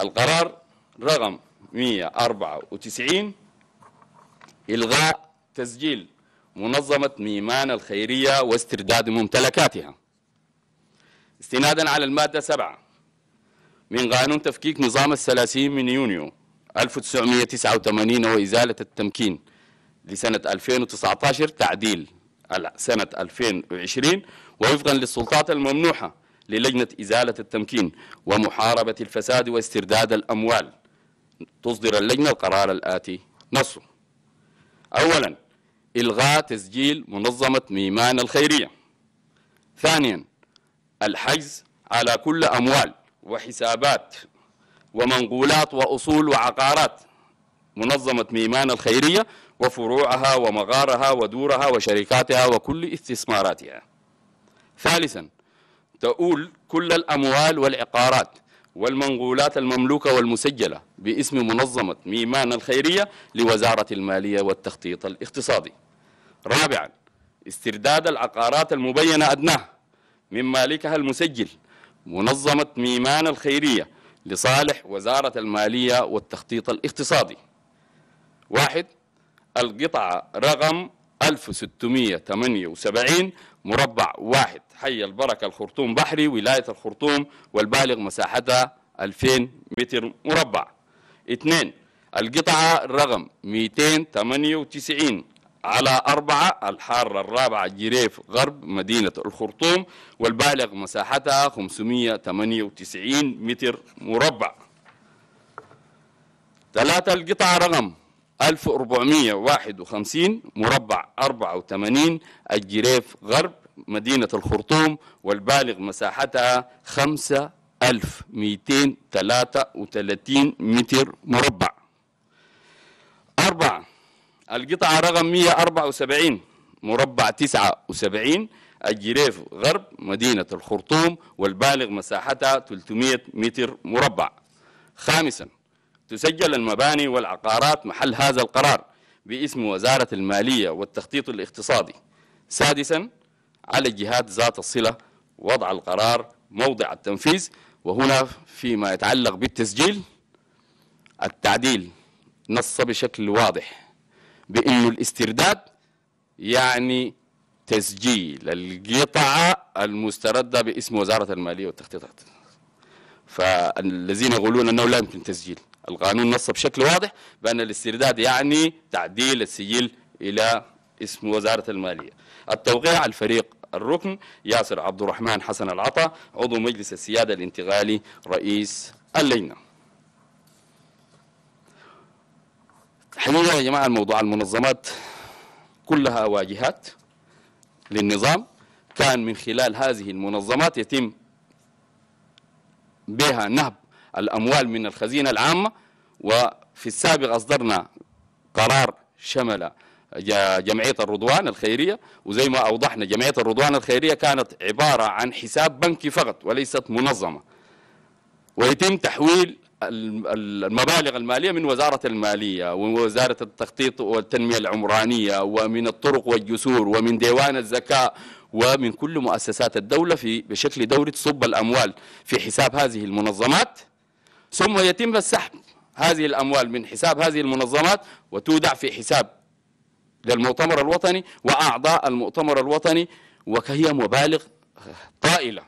القرار رقم 194 إلغاء تسجيل منظمة ميمان الخيرية واسترداد ممتلكاتها استنادا على المادة 7 من قانون تفكيك نظام الثلاثين من يونيو 1989 وإزالة التمكين لسنة 2019 تعديل سنة 2020 ووفقا للسلطات الممنوحة للجنة إزالة التمكين ومحاربة الفساد واسترداد الأموال تصدر اللجنة القرار الآتي نصه أولا إلغاء تسجيل منظمة ميمان الخيرية ثانيا الحجز على كل أموال وحسابات ومنقولات وأصول وعقارات منظمة ميمان الخيرية وفروعها ومغارها ودورها وشركاتها وكل استثماراتها ثالثا تؤول كل الأموال والعقارات والمنقولات المملوكة والمسجلة باسم منظمة ميمان الخيرية لوزارة المالية والتخطيط الاقتصادي رابعا استرداد العقارات المبينة أدناه من مالكها المسجل منظمة ميمان الخيرية لصالح وزارة المالية والتخطيط الاقتصادي واحد القطعة رقم 1678 مربع واحد حي البركة الخرطوم بحري ولاية الخرطوم والبالغ مساحتها 2000 متر مربع اثنين القطعة رقم 298 على أربعة الحارة الرابعة جريف غرب مدينة الخرطوم والبالغ مساحتها 598 متر مربع ثلاثة القطعة رقم 1451 مربع 84 الجريف غرب مدينة الخرطوم والبالغ مساحتها 5233 متر مربع أربعة القطعة رقم 174 مربع 79 الجريف غرب مدينة الخرطوم والبالغ مساحتها 300 متر مربع خامساً تسجل المباني والعقارات محل هذا القرار باسم وزارة المالية والتخطيط الاقتصادي سادسا على الجهات ذات الصلة وضع القرار موضع التنفيذ وهنا فيما يتعلق بالتسجيل التعديل نص بشكل واضح بأن الاسترداد يعني تسجيل القطعة المستردة باسم وزارة المالية والتخطيطات فالذين يقولون أنه لا يمكن تسجيل القانون نص بشكل واضح بأن الاسترداد يعني تعديل السجل إلى اسم وزارة المالية التوقيع الفريق الركن ياسر عبد الرحمن حسن العطا عضو مجلس السيادة الانتقالي رئيس اللجنة حقيقة يا جماعة الموضوع المنظمات كلها واجهات للنظام كان من خلال هذه المنظمات يتم بها نهب الأموال من الخزينة العامة وفي السابق أصدرنا قرار شمل جمعية الرضوان الخيرية وزي ما أوضحنا جمعية الرضوان الخيرية كانت عبارة عن حساب بنكي فقط وليست منظمة ويتم تحويل المبالغ المالية من وزارة المالية ووزارة التخطيط والتنمية العمرانية ومن الطرق والجسور ومن ديوان الزكاة ومن كل مؤسسات الدولة في بشكل دوري تصب الأموال في حساب هذه المنظمات ثم يتم السحب هذه الأموال من حساب هذه المنظمات وتودع في حساب للمؤتمر الوطني وأعضاء المؤتمر الوطني وهي مبالغ طائلة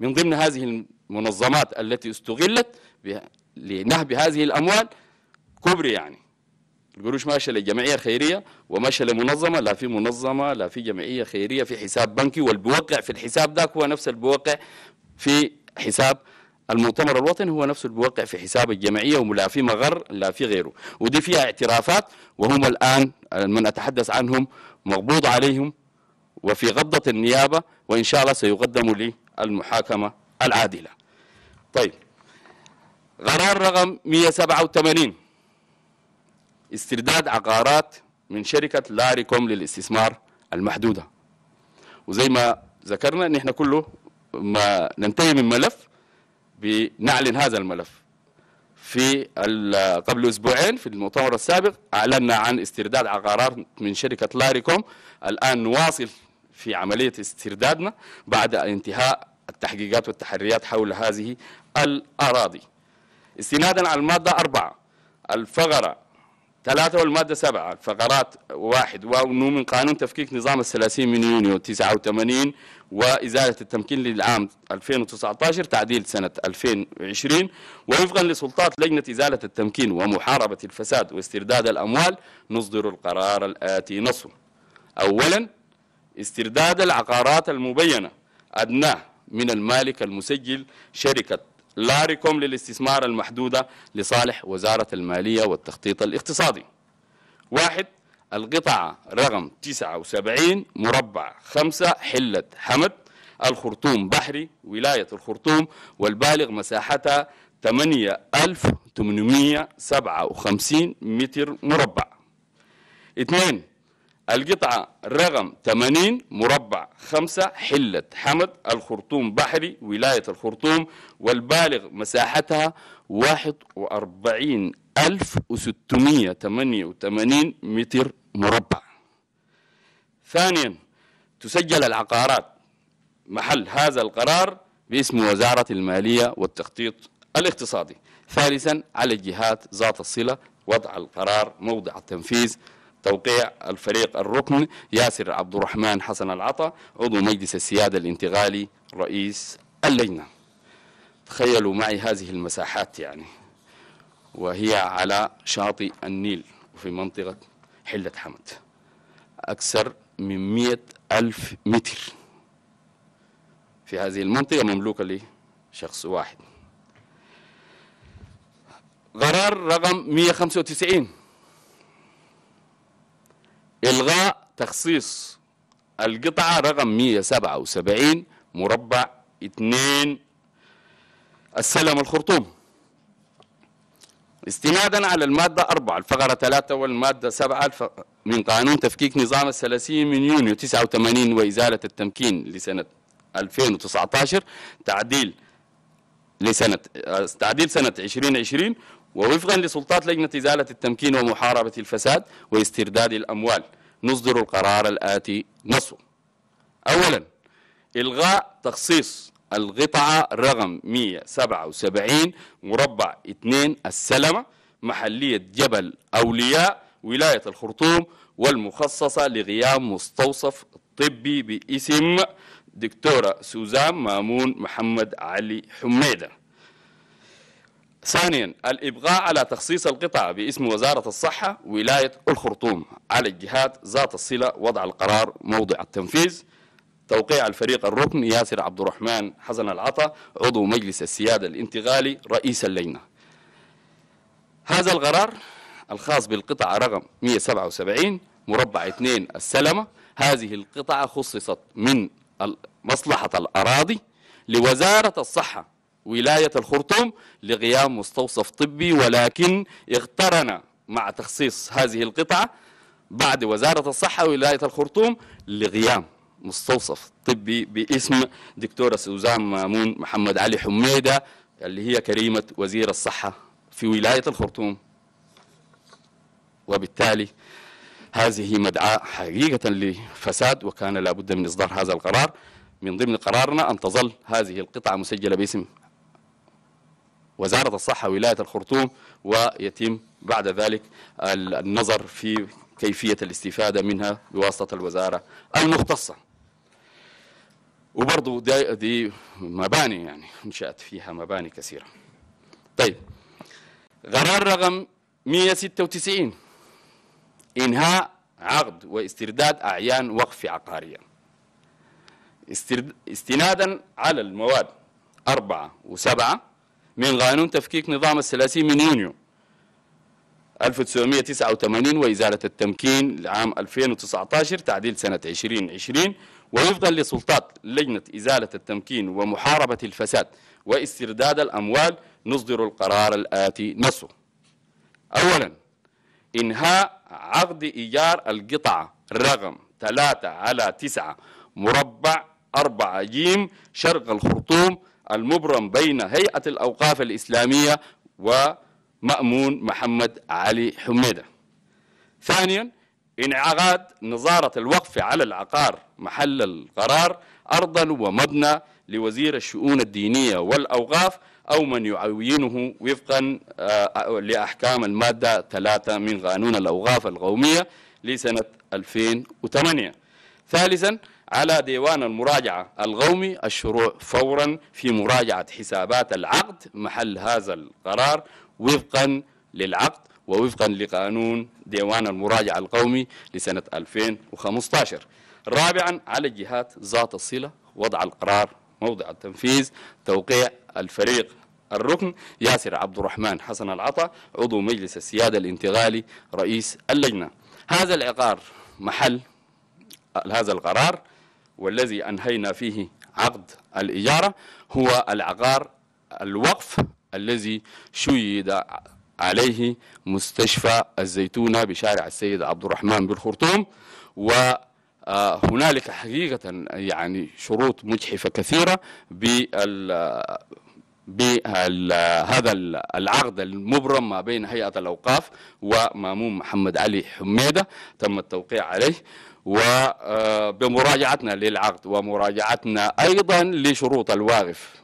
من ضمن هذه المنظمات التي استغلت لنهب هذه الأموال كبري يعني القروش ماشيه للجمعيه الخيريه وماشيه لمنظمه لا في منظمه لا في جمعيه خيريه في حساب بنكي والبوقع في الحساب ذاك هو نفس البوقع في حساب المؤتمر الوطني هو نفسه بيوقع في حساب الجمعيه ولا في مغر لا في غيره ودي فيها اعترافات وهم الان من اتحدث عنهم مقبوض عليهم وفي غضه النيابه وان شاء الله سيقدموا للمحاكمه العادله. طيب قرار رقم 187 استرداد عقارات من شركه لاريكوم للاستثمار المحدوده وزي ما ذكرنا ان احنا كله ما ننتهي من ملف بنعلن هذا الملف في قبل اسبوعين في المؤتمر السابق اعلنا عن استرداد عقارات من شركه لاريكوم الان نواصل في عمليه استردادنا بعد انتهاء التحقيقات والتحريات حول هذه الاراضي استنادا على الماده 4 الفقره ثلاثة والمادة سبعة فقرات واحد ونو من قانون تفكيك نظام الثلاثين من يونيو 89 وإزالة التمكين للعام 2019 تعديل سنة 2020 ووفقا لسلطات لجنة إزالة التمكين ومحاربة الفساد واسترداد الأموال نصدر القرار الآتي نصه أولا استرداد العقارات المبينة أدناه من المالك المسجل شركة لا للاستثمار المحدودة لصالح وزارة المالية والتخطيط الاقتصادي واحد القطعة رقم 79 مربع 5 حلة حمد الخرطوم بحري ولاية الخرطوم والبالغ مساحتها 8857 متر مربع اثنين القطعة رقم 80 مربع 5 حلة حمد الخرطوم بحري ولاية الخرطوم والبالغ مساحتها 41688 متر مربع ثانيا تسجل العقارات محل هذا القرار باسم وزارة المالية والتخطيط الاقتصادي ثالثا على الجهات ذات الصلة وضع القرار موضع التنفيذ توقيع الفريق الركن ياسر عبد الرحمن حسن العطا عضو مجلس السيادة الانتقالي رئيس اللجنة تخيلوا معي هذه المساحات يعني وهي على شاطئ النيل وفي منطقة حلة حمد أكثر من مئة ألف متر في هذه المنطقة مملوكة لشخص واحد قرار رقم 195 إلغاء تخصيص القطعة رقم 177 مربع 2 السلم الخرطوم استنادا على المادة 4 الفقرة 3 والمادة 7 من قانون تفكيك نظام الثلاثين من يونيو 89 وإزالة التمكين لسنة 2019 تعديل لسنة آه، تعديل سنة 2020 ووفقا لسلطات لجنة إزالة التمكين ومحاربة الفساد واسترداد الأموال نصدر القرار الآتي نصه أولا إلغاء تخصيص القطعة رقم 177 مربع 2 السلمة محلية جبل أولياء ولاية الخرطوم والمخصصة لغيام مستوصف طبي باسم دكتورة سوزان مامون محمد علي حميده ثانيا الإبقاء على تخصيص القطع باسم وزارة الصحة ولاية الخرطوم على الجهات ذات الصلة وضع القرار موضع التنفيذ توقيع الفريق الركن ياسر عبد الرحمن حسن العطا عضو مجلس السيادة الانتقالي رئيس اللجنة هذا القرار الخاص بالقطعة رقم 177 مربع 2 السلمة هذه القطعة خصصت من مصلحة الأراضي لوزارة الصحة ولاية الخرطوم لقيام مستوصف طبي ولكن اغترنا مع تخصيص هذه القطعة بعد وزارة الصحة ولاية الخرطوم لقيام مستوصف طبي باسم دكتورة سوزان مامون محمد علي حميدة اللي هي كريمة وزير الصحة في ولاية الخرطوم وبالتالي هذه مدعاة حقيقة لفساد وكان لابد من إصدار هذا القرار من ضمن قرارنا أن تظل هذه القطعة مسجلة باسم وزارة الصحة ولاية الخرطوم ويتم بعد ذلك النظر في كيفية الاستفادة منها بواسطة الوزارة المختصة وبرضو دي, دي مباني يعني انشأت فيها مباني كثيرة طيب قرار رقم 196 إنهاء عقد واسترداد أعيان وقف عقارية استنادا على المواد أربعة وسبعة من قانون تفكيك نظام الثلاثي من يونيو 1989 وإزالة التمكين لعام 2019 تعديل سنة 2020 ووفقا لسلطات لجنة إزالة التمكين ومحاربة الفساد واسترداد الأموال نصدر القرار الآتي نصه أولا إنهاء عقد إيجار القطعة رقم 3 على 9 مربع 4 جيم شرق الخرطوم المبرم بين هيئة الأوقاف الإسلامية ومأمون محمد علي حميدة ثانيا انعقاد نظارة الوقف على العقار محل القرار أرضا ومبنى لوزير الشؤون الدينية والأوقاف أو من يعينه وفقا آه، لأحكام المادة 3 من قانون الأوقاف القومية لسنة 2008 ثالثا على ديوان المراجعة القومي الشروع فورا في مراجعة حسابات العقد محل هذا القرار وفقا للعقد ووفقا لقانون ديوان المراجعة القومي لسنة 2015 رابعا على الجهات ذات الصلة وضع القرار موضع التنفيذ توقيع الفريق الركن ياسر عبد الرحمن حسن العطا عضو مجلس السيادة الانتقالي رئيس اللجنة هذا العقار محل هذا القرار والذي أنهينا فيه عقد الإجارة هو العقار الوقف الذي شيد عليه مستشفى الزيتونة بشارع السيد عبد الرحمن بالخرطوم وهنالك حقيقة يعني شروط مجحفة كثيرة بهذا العقد المبرم ما بين هيئة الأوقاف ومامون محمد علي حميدة تم التوقيع عليه وبمراجعتنا للعقد ومراجعتنا أيضا لشروط الواقف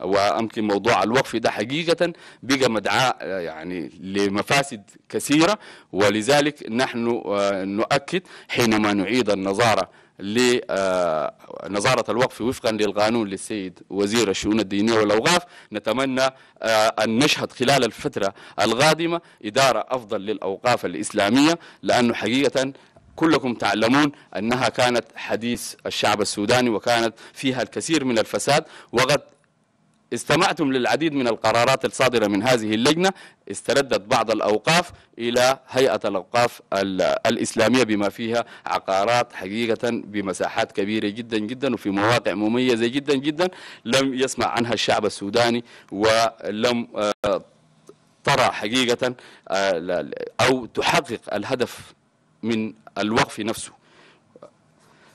وأمكن موضوع الوقف ده حقيقة بقى مدعاة يعني لمفاسد كثيرة ولذلك نحن آه، نؤكد حينما نعيد النظارة لنظارة آه، الوقف وفقا للقانون للسيد وزير الشؤون الدينية والأوقاف نتمنى آه، أن نشهد خلال الفترة القادمة إدارة أفضل للأوقاف الإسلامية لأنه حقيقة كلكم تعلمون أنها كانت حديث الشعب السوداني وكانت فيها الكثير من الفساد وقد استمعتم للعديد من القرارات الصادرة من هذه اللجنة استردت بعض الأوقاف إلى هيئة الأوقاف الإسلامية بما فيها عقارات حقيقة بمساحات كبيرة جدا جدا وفي مواقع مميزة جدا جدا لم يسمع عنها الشعب السوداني ولم آه، ترى حقيقة آه، أو تحقق الهدف من الوقف نفسه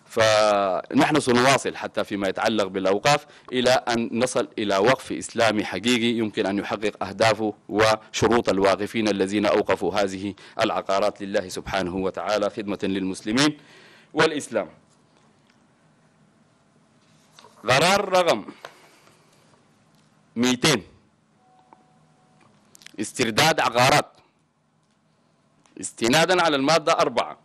فنحن سنواصل حتى فيما يتعلق بالأوقاف إلى أن نصل إلى وقف إسلامي حقيقي يمكن أن يحقق أهدافه وشروط الواقفين الذين أوقفوا هذه العقارات لله سبحانه وتعالى خدمة للمسلمين والإسلام قرار رقم 200 استرداد عقارات استنادا على المادة أربعة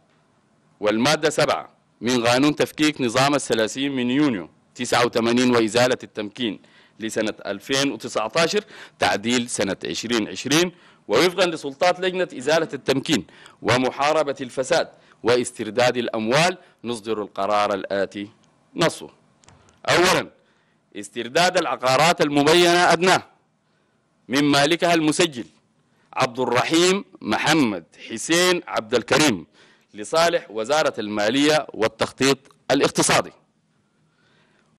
والمادة سبعة من قانون تفكيك نظام الثلاثين من يونيو 89 وإزالة التمكين لسنة 2019 تعديل سنة 2020 ووفقا لسلطات لجنة إزالة التمكين ومحاربة الفساد واسترداد الأموال نصدر القرار الآتي نصه أولا استرداد العقارات المبينة أدناه من مالكها المسجل عبد الرحيم محمد حسين عبد الكريم لصالح وزارة المالية والتخطيط الاقتصادي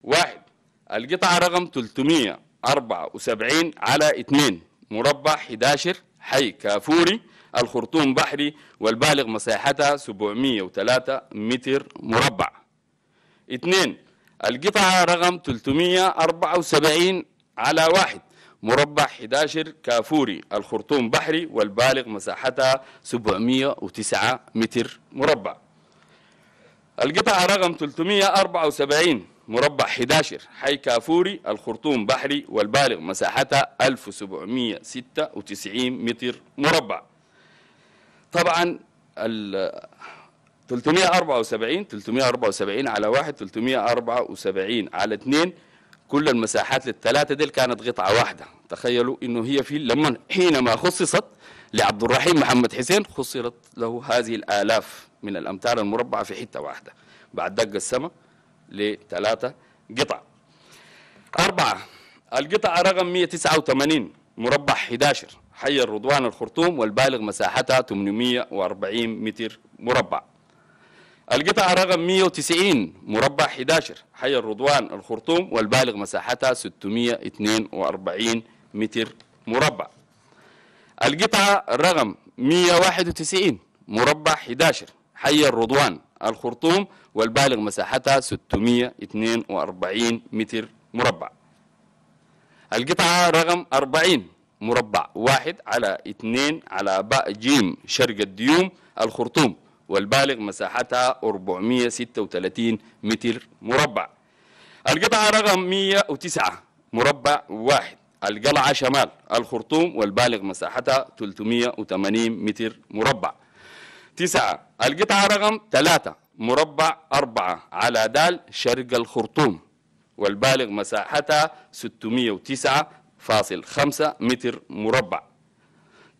واحد القطعة رقم 374 على 2 مربع 11 حي كافوري الخرطوم بحري والبالغ مساحتها 703 متر مربع اثنين القطعة رقم 374 على واحد مربع 11 كافوري الخرطوم بحري والبالغ مساحتها 709 متر مربع القطعة رقم 374 مربع 11 حي كافوري الخرطوم بحري والبالغ مساحتها 1796 متر مربع طبعا ال 374 374 على 1 374 على 2 كل المساحات للثلاثه دي كانت قطعه واحده تخيلوا انه هي في لما حينما خصصت لعبد الرحيم محمد حسين خصصت له هذه الالاف من الامتار المربعه في حته واحده بعد دق السماء لثلاثه قطع أربعة القطعة رقم 189 مربع 11 حي الرضوان الخرطوم والبالغ مساحتها 840 متر مربع القطعة رقم 190 مربع 11 حي الرضوان الخرطوم والبالغ مساحتها 642 متر مربع القطعة رقم 191 مربع 11 حي الرضوان الخرطوم والبالغ مساحتها 642 متر مربع القطعة رقم 40 مربع 1 على 2 على باء جيم شرق الديوم الخرطوم والبالغ مساحتها 436 متر مربع القطعة رقم 109 مربع واحد القلعة شمال الخرطوم والبالغ مساحتها 380 متر مربع تسعة القطعة رقم ثلاثة مربع أربعة على دال شرق الخرطوم والبالغ مساحتها 609.5 متر مربع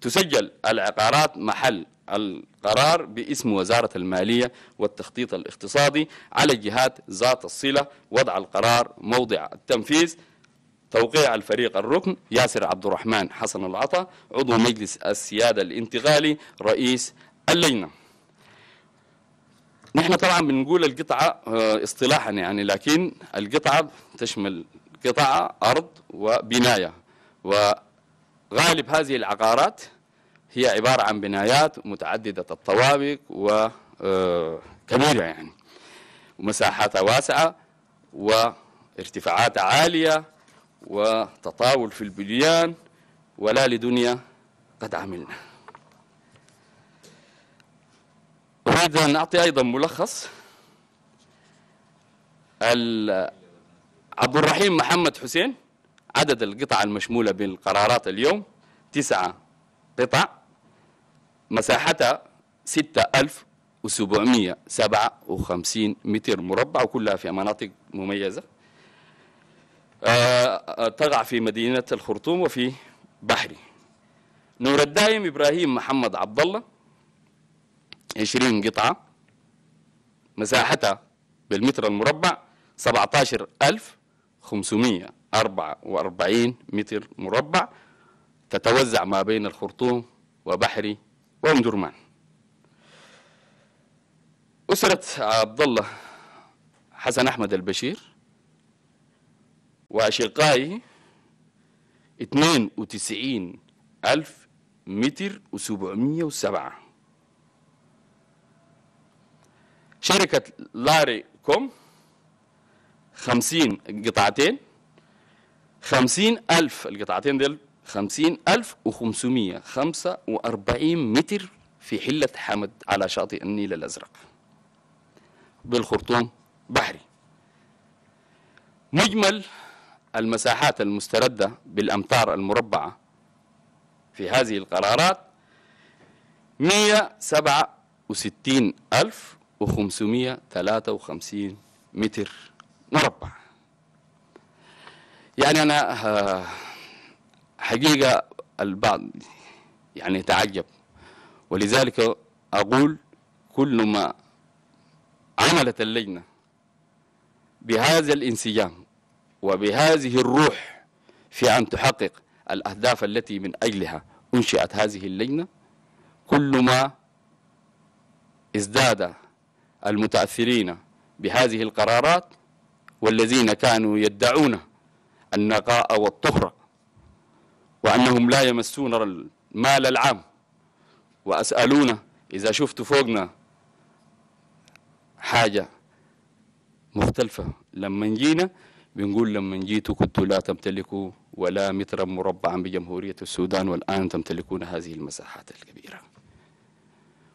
تسجل العقارات محل القرار باسم وزارة المالية والتخطيط الاقتصادي على الجهات ذات الصلة وضع القرار موضع التنفيذ توقيع الفريق الركن ياسر عبد الرحمن حسن العطا عضو مجلس السيادة الانتقالي رئيس اللجنة نحن طبعا بنقول القطعة آه، اصطلاحا يعني لكن القطعة تشمل قطعة أرض وبناية وغالب هذه العقارات هي عبارة عن بنايات متعددة الطوابق وكبيرة آه، يعني ومساحاتها واسعة وارتفاعاتها عالية وتطاول في البنيان ولا لدنيا قد عملنا أريد أن أعطي أيضا ملخص عبد الرحيم محمد حسين عدد القطع المشمولة بالقرارات اليوم تسعة قطع مساحتها 6757 متر مربع وكلها في مناطق مميزة آه، آه، تقع في مدينة الخرطوم وفي بحري نور الدايم إبراهيم محمد عبد الله 20 قطعة مساحتها بالمتر المربع 17544 متر مربع تتوزع ما بين الخرطوم وبحري وأم درمان أسرة عبد الله حسن أحمد البشير وأشقائي 92 ألف متر و707 شركة لاري كوم 50 قطعتين 50 ألف القطعتين ديل 50545 متر في حلة حمد على شاطئ النيل الأزرق بالخرطوم بحري مجمل المساحات المستردة بالأمتار المربعة في هذه القرارات 167553 متر مربع يعني أنا آه، حقيقة البعض يعني يتعجب ولذلك أقول كل ما عملت اللجنة بهذا الانسجام وبهذه الروح في أن تحقق الأهداف التي من أجلها أنشئت هذه اللجنة كل ما ازداد المتأثرين بهذه القرارات والذين كانوا يدعون النقاء والطهرة وأنهم لا يمسون المال العام وأسألونا إذا شفتوا فوقنا حاجة مختلفة لما جينا بنقول لما جيتوا كنتوا لا تمتلكوا ولا مترا مربعا بجمهورية السودان والآن تمتلكون هذه المساحات الكبيرة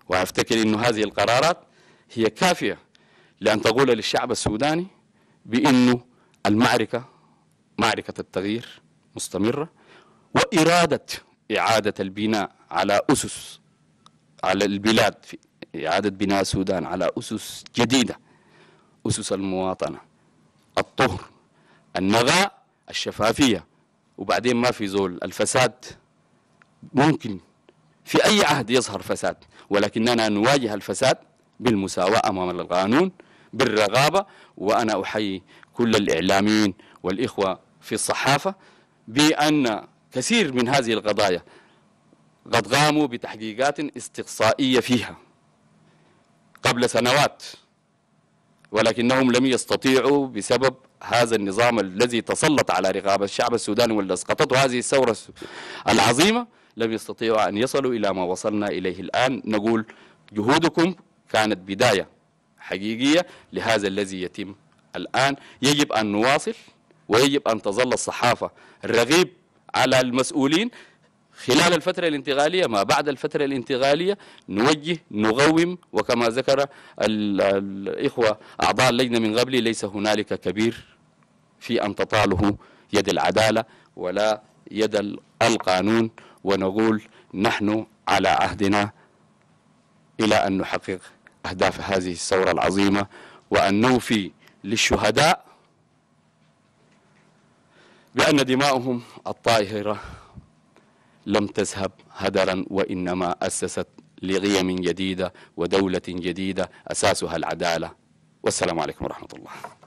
وأفتكر أن هذه القرارات هي كافية لأن تقول للشعب السوداني بأنه المعركة معركة التغيير مستمرة وإرادة إعادة البناء على أسس على البلاد في إعادة بناء السودان على أسس جديدة أسس المواطنة الطهر النغاء الشفافية وبعدين ما في زول الفساد ممكن في أي عهد يظهر فساد ولكننا نواجه الفساد بالمساواة أمام القانون بالرغابة وأنا أحيي كل الإعلاميين والإخوة في الصحافة بأن كثير من هذه القضايا قد قاموا بتحقيقات استقصائية فيها قبل سنوات ولكنهم لم يستطيعوا بسبب هذا النظام الذي تسلط على رقاب الشعب السوداني والذي اسقطته هذه الثورة العظيمة لم يستطيعوا أن يصلوا إلى ما وصلنا إليه الآن نقول جهودكم كانت بداية حقيقية لهذا الذي يتم الآن يجب أن نواصل ويجب أن تظل الصحافة الرغيب على المسؤولين خلال الفترة الانتقالية ما بعد الفترة الانتقالية نوجه نقوم وكما ذكر الإخوة أعضاء اللجنة من قبلي ليس هنالك كبير في أن تطاله يد العدالة ولا يد القانون ونقول نحن على عهدنا إلى أن نحقق أهداف هذه الثورة العظيمة وأن نوفي للشهداء بأن دماؤهم الطاهرة لم تذهب هدرا وإنما أسست لقيم جديدة ودولة جديدة أساسها العدالة والسلام عليكم ورحمة الله